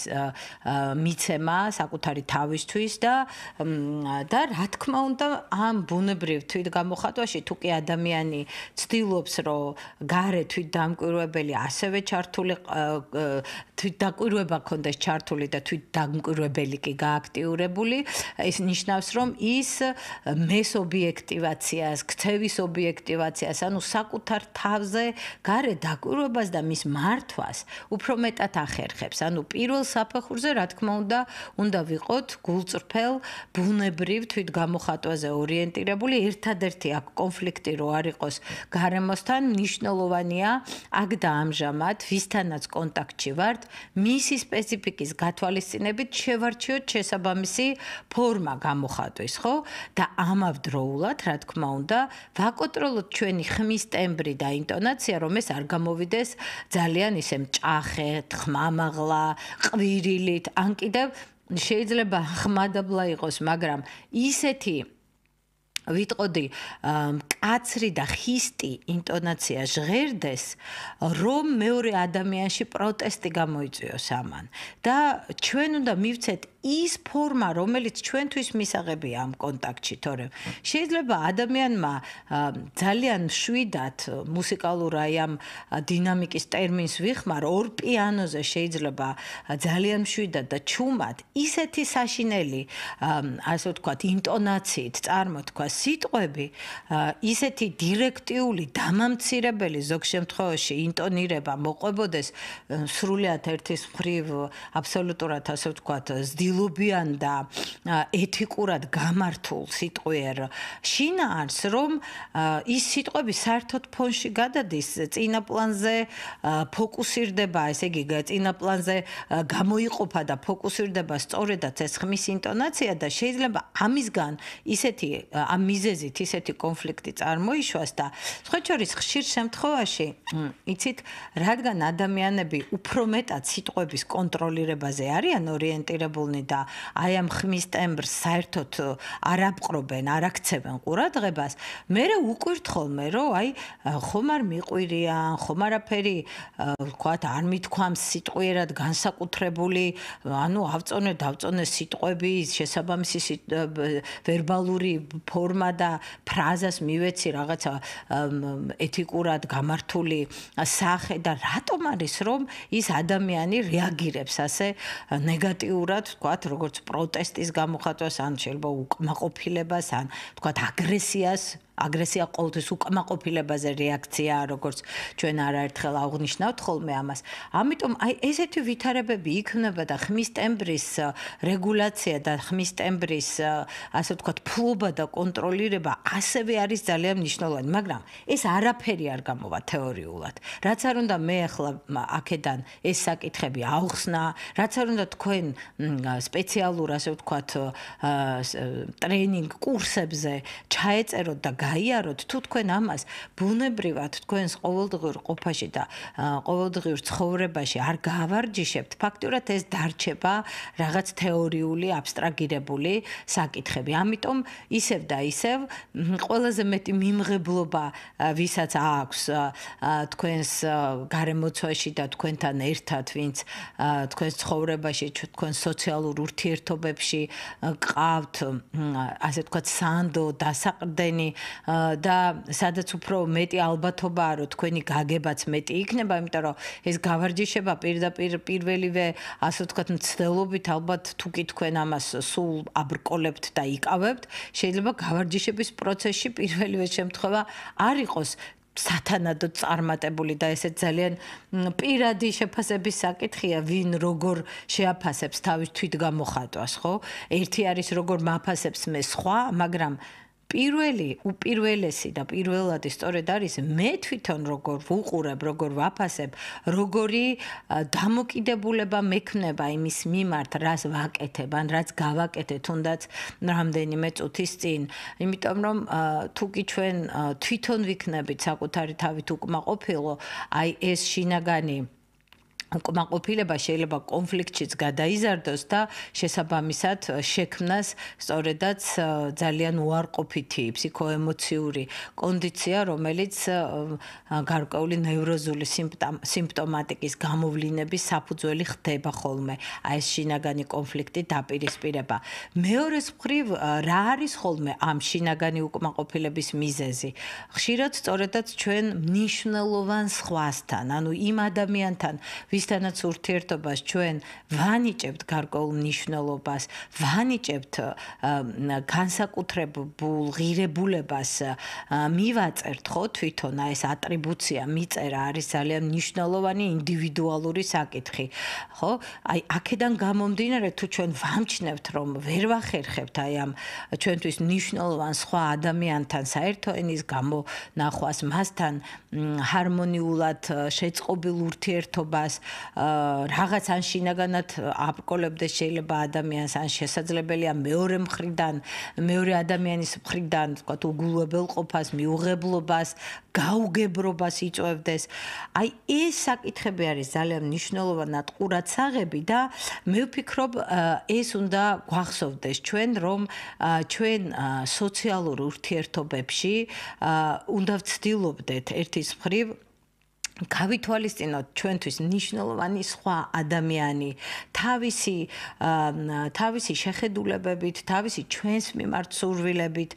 მიცემა საკუთარი თავისთვის და და რა თქმა უნდა ამ ბუნებრივ თვითგამოხატვაში თუ კი ადამიანი ცდილობს რომ გარე თვით დამკვირვებელი ასევე ჩართული თვით დაკვირვება ქონდეს ჩართული და თვით დამკვირვებელი კი გააქტიურებული ეს ნიშნავს რომ ის მეს ობიექტივაციას ქცევის ობიექტივაციას ანუ საკუთარ თავზე გარე დაკვირვებას და მის მართვას უფრო მეტად ახერხებს ანუ პირველ საფეხურზე რა თქმა უნდა უნდა ვიყოთ გულწრფელ ბუნებრივ ბუნებრივ თვით გამოხატვაზე ორიენტირებული ერთადერთი აქ კონფლიქტი რო არ იყოს გარემოსთან მნიშვნელოვანია აქ და ამჟამად ვისთანაც კონტაქტში ვართ მისი სპეციფიკის გათვალისწინებით შევარჩიოთ შესაბამისი ფორმა გამოხატვის ხო და ამავდროულად რა თქმა უნდა ვაკონტროლოთ ჩვენი ხმის ტემბრი და ინტონაცია რომ ეს არ გამოვიდეს ძალიან ისე მჭახე თხმამაღლა ყვირილით ან კიდევ შეიძლება ხმადაბლა იყოს, მაგრამ ისეთი ვიტყოდი, კაცრი და ხისტი ინტონაცია ჟღერდეს, რომ მეორე ადამიანში პროტესტი გამოიწვიოს ამან. და ჩვენ უნდა მივცეთ ის ფორმა, რომელიც ჩვენთვის მისაღები ამ კონტაქტში, თორემ შეიძლება ადამიანმა ძალიან შვიდათ მუსიკალურ აი ამ დინამიკის ტერმინს ვიხმარ, ორ პიანოზე შეიძლება ძალიან შვიდათ და ჩუმად ისეთი საშინელი, ასე ვთქვათ, ინტონაციით წარმოთქვა სიტყვები, ისეთი დირექტიული დამამცირებელი ზოგ შემთხვევაში ინტონირება მოყვებოდეს სრულიად ერთის მხრივ აბსოლუტურად ასე ვთქვათ, ზდილ ადგილობიან და ეთიკურად გამართულ სიტყვიერ შინაარს, რომ ის სიტყვები საერთოდ ფონში გადადის, წინა პლანზე ფოკუსირდება, ესე იგი, წინა პლანზე გამოიყოფა და ფოკუსირდება სწორედაც ეს ხმის ინტონაცია და შეიძლება ამისგან ისეთი ამ მიზეზით ისეთი კონფლიქტი წარმოიშვას და სხვაჭორის ხშირ შემთხვევაში, იცით, რადგან ადამიანები უფრო მეტად სიტყვების კონტროლირებაზე არიან ორიენტირებულნი და აი ამ ხმის ტემბრს საერთოდ არ აფყრობენ, არ აქცევენ ყურადღებას, მე რა უკვირთხოლმე რომ აი ხომ არ მიყვირიან, ხომ არაფერი ვქოთ არ მithkwams სიტყვიერად განსაკუთრებული, ანუ ავწონე დავწონე სიტყვები, შესაბამისი ვერბალური ფორმა და ფრაზას მივეცი რაღაცა ეთიკურად გამართული სახე და რატომ არის რომ ის ადამიანი რეაგირებს ასე ნეგატიურად, თქვა ვთქვათ, როგორც პროტესტის გამოხატვას, ან შეიძლება უკმაყოფილებას, ან ვთქვათ აგრესიას, აგრესია ყოველთვის უკმაყოფილებაზე რეაქციაა, როგორც ჩვენ არაერთხელ აღვნიშნავთ ხოლმე ამას. ამიტომ აი ესეთი ვითარებები იქნება და ხმის ტემბრის რეგულაცია და ხმის ტემბრის ასე ვთქვათ, ფლობა და კონტროლირება ასევე არის ძალიან მნიშვნელოვანი, მაგრამ ეს არაფერი არ გამოვა თეორიულად. რაც არ უნდა მე ახლა აქედან ეს საკითხები აღხსნა, რაც არ უნდა თქვენ სპეციალურ ასე ვთქვათ ტრენინგ კურსებზე ჩაეწეროთ და გაიაროთ თუ თქვენ ამას ბუნებრივად თქვენს ყოველდღიურ ყოფაში და ყოველდღიურ ცხოვრებაში არ გავარჯიშებთ, ფაქტურად ეს დარჩება რაღაც თეორიული, აბსტრაგირებული საკითხები. ამიტომ ისევ და ისევ ყველაზე მეტი მიმღებლობა ვისაც აქვს თქვენს გარემოცვაში და თქვენთან ერთად, ვინც თქვენს ცხოვრებაში, თქვენს სოციალურ ურთიერთობებში ყავთ, ასე ვთქვათ, სანდო დასაყრდენი და სადაც უფრო მეტი ალბათობაა რომ თქვენი გაგებაც მეტი იქნება, იმიტომ რომ ეს გავარჯიშება პირდაპირ პირველივე ასე ვთქვათ მცდელობით ალბათ თუკი თქვენ ამას სულ აბრკოლებთ და იყავებთ, შეიძლება გავარჯიშების პროცესში პირველივე შემთხვევა არ იყოს სათანადო წარმატებული და ესე ძალიან პირადი შეფასების საკითხია, ვინ როგორ შეაფასებს თავის თვითგამოხატვას, ხო? ერთი არის როგორ მაფასებს მე სხვა, მაგრამ პირველი უპირველესი და პირველადი სწორედ არის მე თვითონ როგორ ვუყურებ, როგორ ვაფასებ, როგორი დამოკიდებულება მექნება იმის მიმართ, რას ვაკეთებ ან რაც გავაკეთე თუნდაც რამდენიმე წუთის წინ. იმიტომ რომ თუ კი ჩვენ თვითონ ვიქნებით საკუთარი თავით უკმაყოფილო, აი ეს შინაგანი კმაყოფილება შეიძლება კონფლიქტშიც გადაიზარდოს და შესაბამისად შექმნას სწორედაც ძალიან უარყოფითი ფსიქოემოციური კონდიცია, რომელიც გარკვეული ნევროზული სიმპტომატიკის გამოვლინების საფუძველი ხდება ხოლმე. აი ეს შინაგანი კონფლიქტი დაპირისპირება. მეორე მხრივ, რა არის ხოლმე ამ შინაგანი უკმაყოფილების მიზეზი? ხშირად სწორედაც ჩვენ მნიშვნელოვან სხვასთან, ანუ იმ ადამიანთან, ვის ისდანაც ურთიერთობას ჩვენ ვანიჭებთ გარკვეულ მნიშვნელობას, ვანიჭებთ განსაკუთრებულ ღირებულებას, მივაწერთ ხო თვითონ აი ეს ატრიბუცია მიწერა არის ძალიან მნიშვნელოვანი ინდივიდუალური საკითხი, ხო? აი აქედან გამომდინარე თუ ჩვენ ვამჩნევთ რომ ვერ ვახერხებთ აი ამ ჩვენთვის მნიშვნელოვან სხვა ადამიანთან საერთო ენის გამონახვას, მასთან ჰარმონიულად შეწყობილ ურთიერთობას, რაღაც ან შინაგანად აპკოლებდეს შეიძლება ადამიანს ან შესაძლებელია მეორე მხრიდან მეორე ადამიანის მხრიდან თქვა უგულებელ ყოფას მიუღებლობას გაუგებრობას იწევდეს აი ეს საკითხები არის ძალიან მნიშვნელოვანად ყურაცაღები და მე ვფიქრობ ეს უნდა გვახსოვდეს ჩვენ რომ ჩვენ სოციალურ ურთიერთობებში უნდა ვცდილობდეთ ერთის მხრივ გავითვალისწინოთ ჩვენთვის ნიშნолоვანი სხვა ადამიანი თავისი თავისი შეხედულებებით, თავისი ჩვენს მიმართ სურვილებით,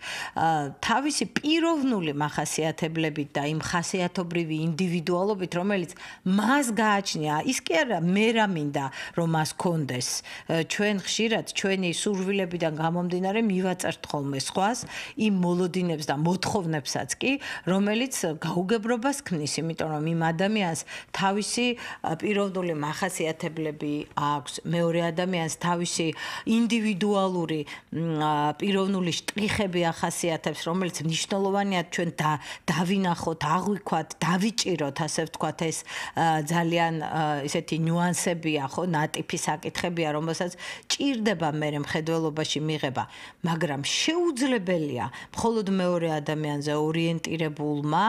თავისი პიროვნული მახასიათებლებით და იმ ხასიათობრივი ინდივიდუალობით, რომელიც მას გააჩნია, ის კი არა მე რა მინდა რომ მას კონდეს. ჩვენ ხშირად ჩვენი სურვილებიდან გამომდინარე მივაწერთ ხოლმე სხვას, იმ მოლოდინებს და მოთხოვნებსაც კი, რომელიც გაუგებრობას ქნის, იმიტომ რომ იმ ადამიანს თავისი პიროვნული მახასიათებლები აქვს, მეორე ადამიანს თავისი ინდივიდუალური პიროვნული შტრიხები ახასიათებს, რომელიც მნიშვნელოვანია ჩვენ და დავინახოთ, აღვიქვათ, დავიჭიროთ, ასე ვთქვათ, ეს ძალიან ესეთი ნიუანსებია, ხო, ნატიფი საკითხებია, რომელსაც ჭირდება მე მხედველობაში მიღება, მაგრამ შეუძლებელია მხოლოდ მეორე ადამიანზე ორიენტირებულმა,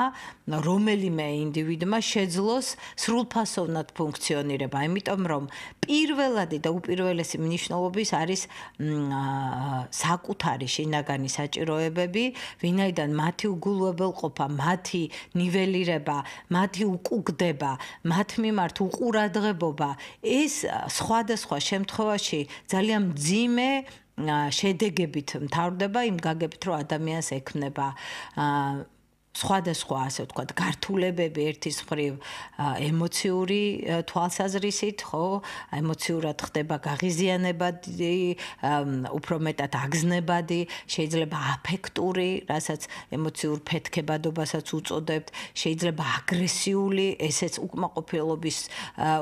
რომელიმე ინდივიდმა შეძლოს სრულფასოვნად ფუნქციონირება, იმიტომ რომ პირველადი და უპირველესი მნიშვნელობის არის საკუთარი შინაგანი საჭიროებები, ვინაიდან მათი უგულებელ ყოფა, მათი ნიველირება, მათი უკუგდება, მათ მიმართ უყურადღებობა, ეს სხვადასხვა შემთხვევაში ძალიან ძიმე შედეგებით მთავრდება იმ გაგებით რომ ადამიანს ექმნება აა სხვადასხვა ასე ვთქვათ გართულებები ერთის მხრივ ემოციური თვალსაზრისით ხო ემოციურად ხდება გაღიზიანებადი უფრო მეტად აგზნებადი შეიძლება აფექტური რასაც ემოციურ ფეთქებადობასაც უწოდებთ შეიძლება აგრესიული ესეც უკმაყოფილების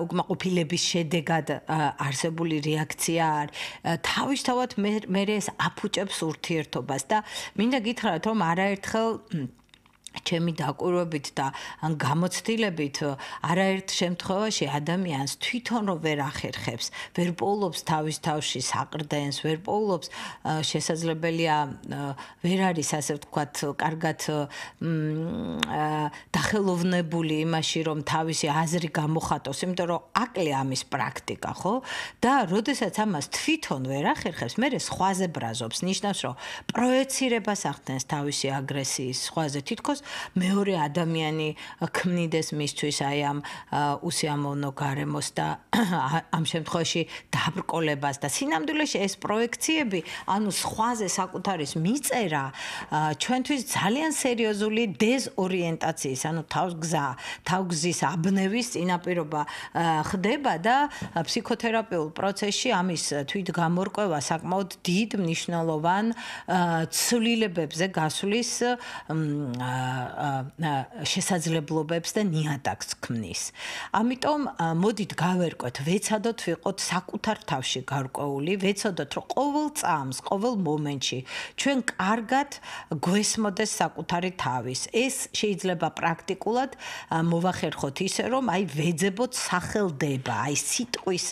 უკმაყოფილების შედეგად არსებული რეაქცია არ თავისთავად მე მე ეს აფუჭებს ურთიერთობას და მინდა გითხრათ რომ არაერთხელ ჩემი დაკვირვებით და ან გამოცდილებით არაერთ შემთხვევაში ადამიანს თვითონ რო ვერ ახერხებს, ვერ პოულობს თავის თავში საყრდენს, ვერ პოულობს შესაძლებელია ვერ არის ასე ვთქვათ კარგად დახელოვნებული იმაში რომ თავისი აზრი გამოხატოს, იმიტომ რომ აკლე ამის პრაქტიკა, ხო? და როდესაც ამას თვითონ ვერ ახერხებს, მე რე სხვაზე ბრაზობს, ნიშნავს რომ პროექცირებას ახდენს თავისი აგრესიის სხვაზე თითქოს მეორე ადამიანი ქმნიდეს მისთვის აი ამ უსიამოვნო გარემოს და ამ შემთხვევაში დაბრკოლებას და სინამდვილეში ეს პროექციები ანუ სხვაზე საკუთარის მიწერა ჩვენთვის ძალიან სერიოზული დეზორიენტაციის ანუ თავგზა თავგზის აბნევის წინაპირობა ხდება და ფსიქოთერაპიულ პროცესში ამის თვით გამორკვევა საკმაოდ დიდ მნიშვნელოვან ცვლილებებზე გასვლის აა შესაძლებლობებს და ნიადაგს ქმნის. ამიტომ მოდით გავერკოთ, ვეცადოთ ვიყოთ საკუთარ თავში გარკვეული, ვეცადოთ, რომ ყოველ წამს, ყოველ მომენტში ჩვენ კარგად გვესმოდეს საკუთარი თავის. ეს შეიძლება პრაქტიკულად მოвахერხოთ ისე, რომ აი ვეძებოთ სახელდება, აი სიტყვის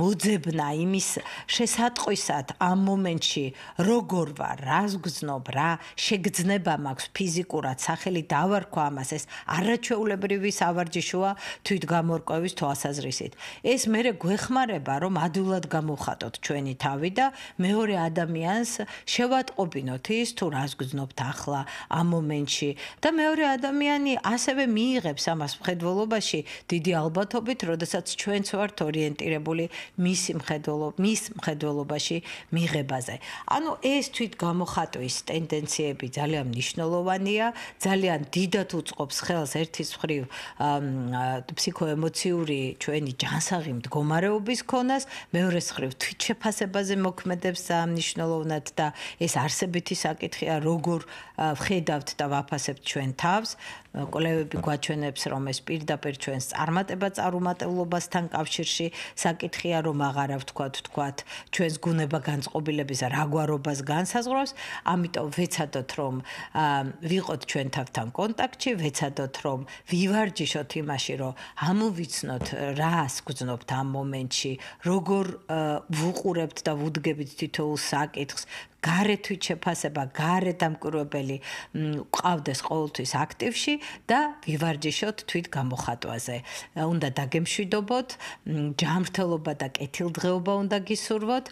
მოძებნა იმის შესატყვისად ამ მომენტში როგორ ვარ, რას გძნობ რა, შეგძნება მაქვს ფიზიკურ რაც სახელი დავარქვა ამას ეს არაჩვეულებრივი სავარჯიშოა თვითგამორკვევის თვალსაზრისით ეს მეორე გვეხმარება რომ ადულად გამოხატოთ ჩვენი თავი და მეორე ადამიანს შევატყობინოთ ის თუ რას გძნობთ ახლა ამ მომენტში და მეორე ადამიანი ასევე მიიღებს ამას მხედველობაში დიდი ალბათობით როდესაც ჩვენც ვართ ორიენტირებული მის მხედველობ მის მხედველობაში მიღებაზე ანუ ეს თვითგამოხატვის ტენდენციები ძალიან მნიშვნელოვანია და ძალიან დიდად უწყობს ხელს ერთის მხრივ ფსიქოემოციური ჩვენი ჯანსაღი მდგომარეობის ქონას, მეორეს მხრივ თვითშეფასებაზე მოქმედებს სამნიშნолоვნად და ეს არსებითი საკითხია, როგორ ხედავთ და ვაფასებთ ჩვენ თავს. კოლევები გვაჩვენებს, რომ ეს პირდაპირ ჩვენს წარმატება წარუმატებლობასთან კავშირში საკითხია, რომ აღარა ვთქვათ, ვთქვათ, ჩვენს გუნება განწყობილების რაგვარობას განსაზღვრავს. ამიტომ ვეცადოთ, რომ ვიყოთ ჩვენ თავთან კონტაქტში, ვეცადოთ რომ ვივარჯიშოთ იმაში, რომ ამოვიცნოთ რა გძნობთ ამ მომენტში, როგორ ვუყურებთ და ვუდგებით თითოეულ საკითხს, გარეთვით შეფასება, გარე დამკვირვებელი ყავდეს ყოველთვის აქტივში და ვივარჯიშოთ თვით გამოხატვაზე. უნდა დაგემშვიდობოთ, ჯანმრთელობა და კეთილდღეობა უნდა გისურვოთ.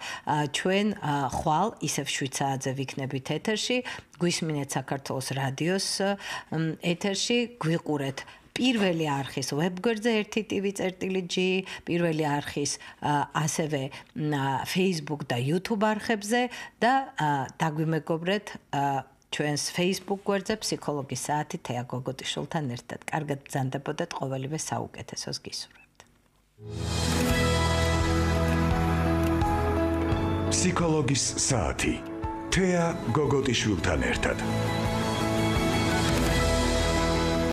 ჩვენ ხვალ ისევ შვიცადაზე ვიქნებით ეთერში, გვისმინეთ საქართველოს რადიოს ეთერში, გვიყურეთ პირველი არხის ვებგვერდზე ერთი tv.g, პირველი არხის ასევე Facebook და YouTube არხებზე და დაგვიმეგობრეთ ჩვენს Facebook გვერდზე ფსიქოლოგი საათი თეა გოგოტიშულთან ერთად. კარგად ბრძანდებოდეთ ყოველივე საუკეთესოს გისურვებთ. ფსიქოლოგის საათი თეა გოგოტიშულთან ერთად.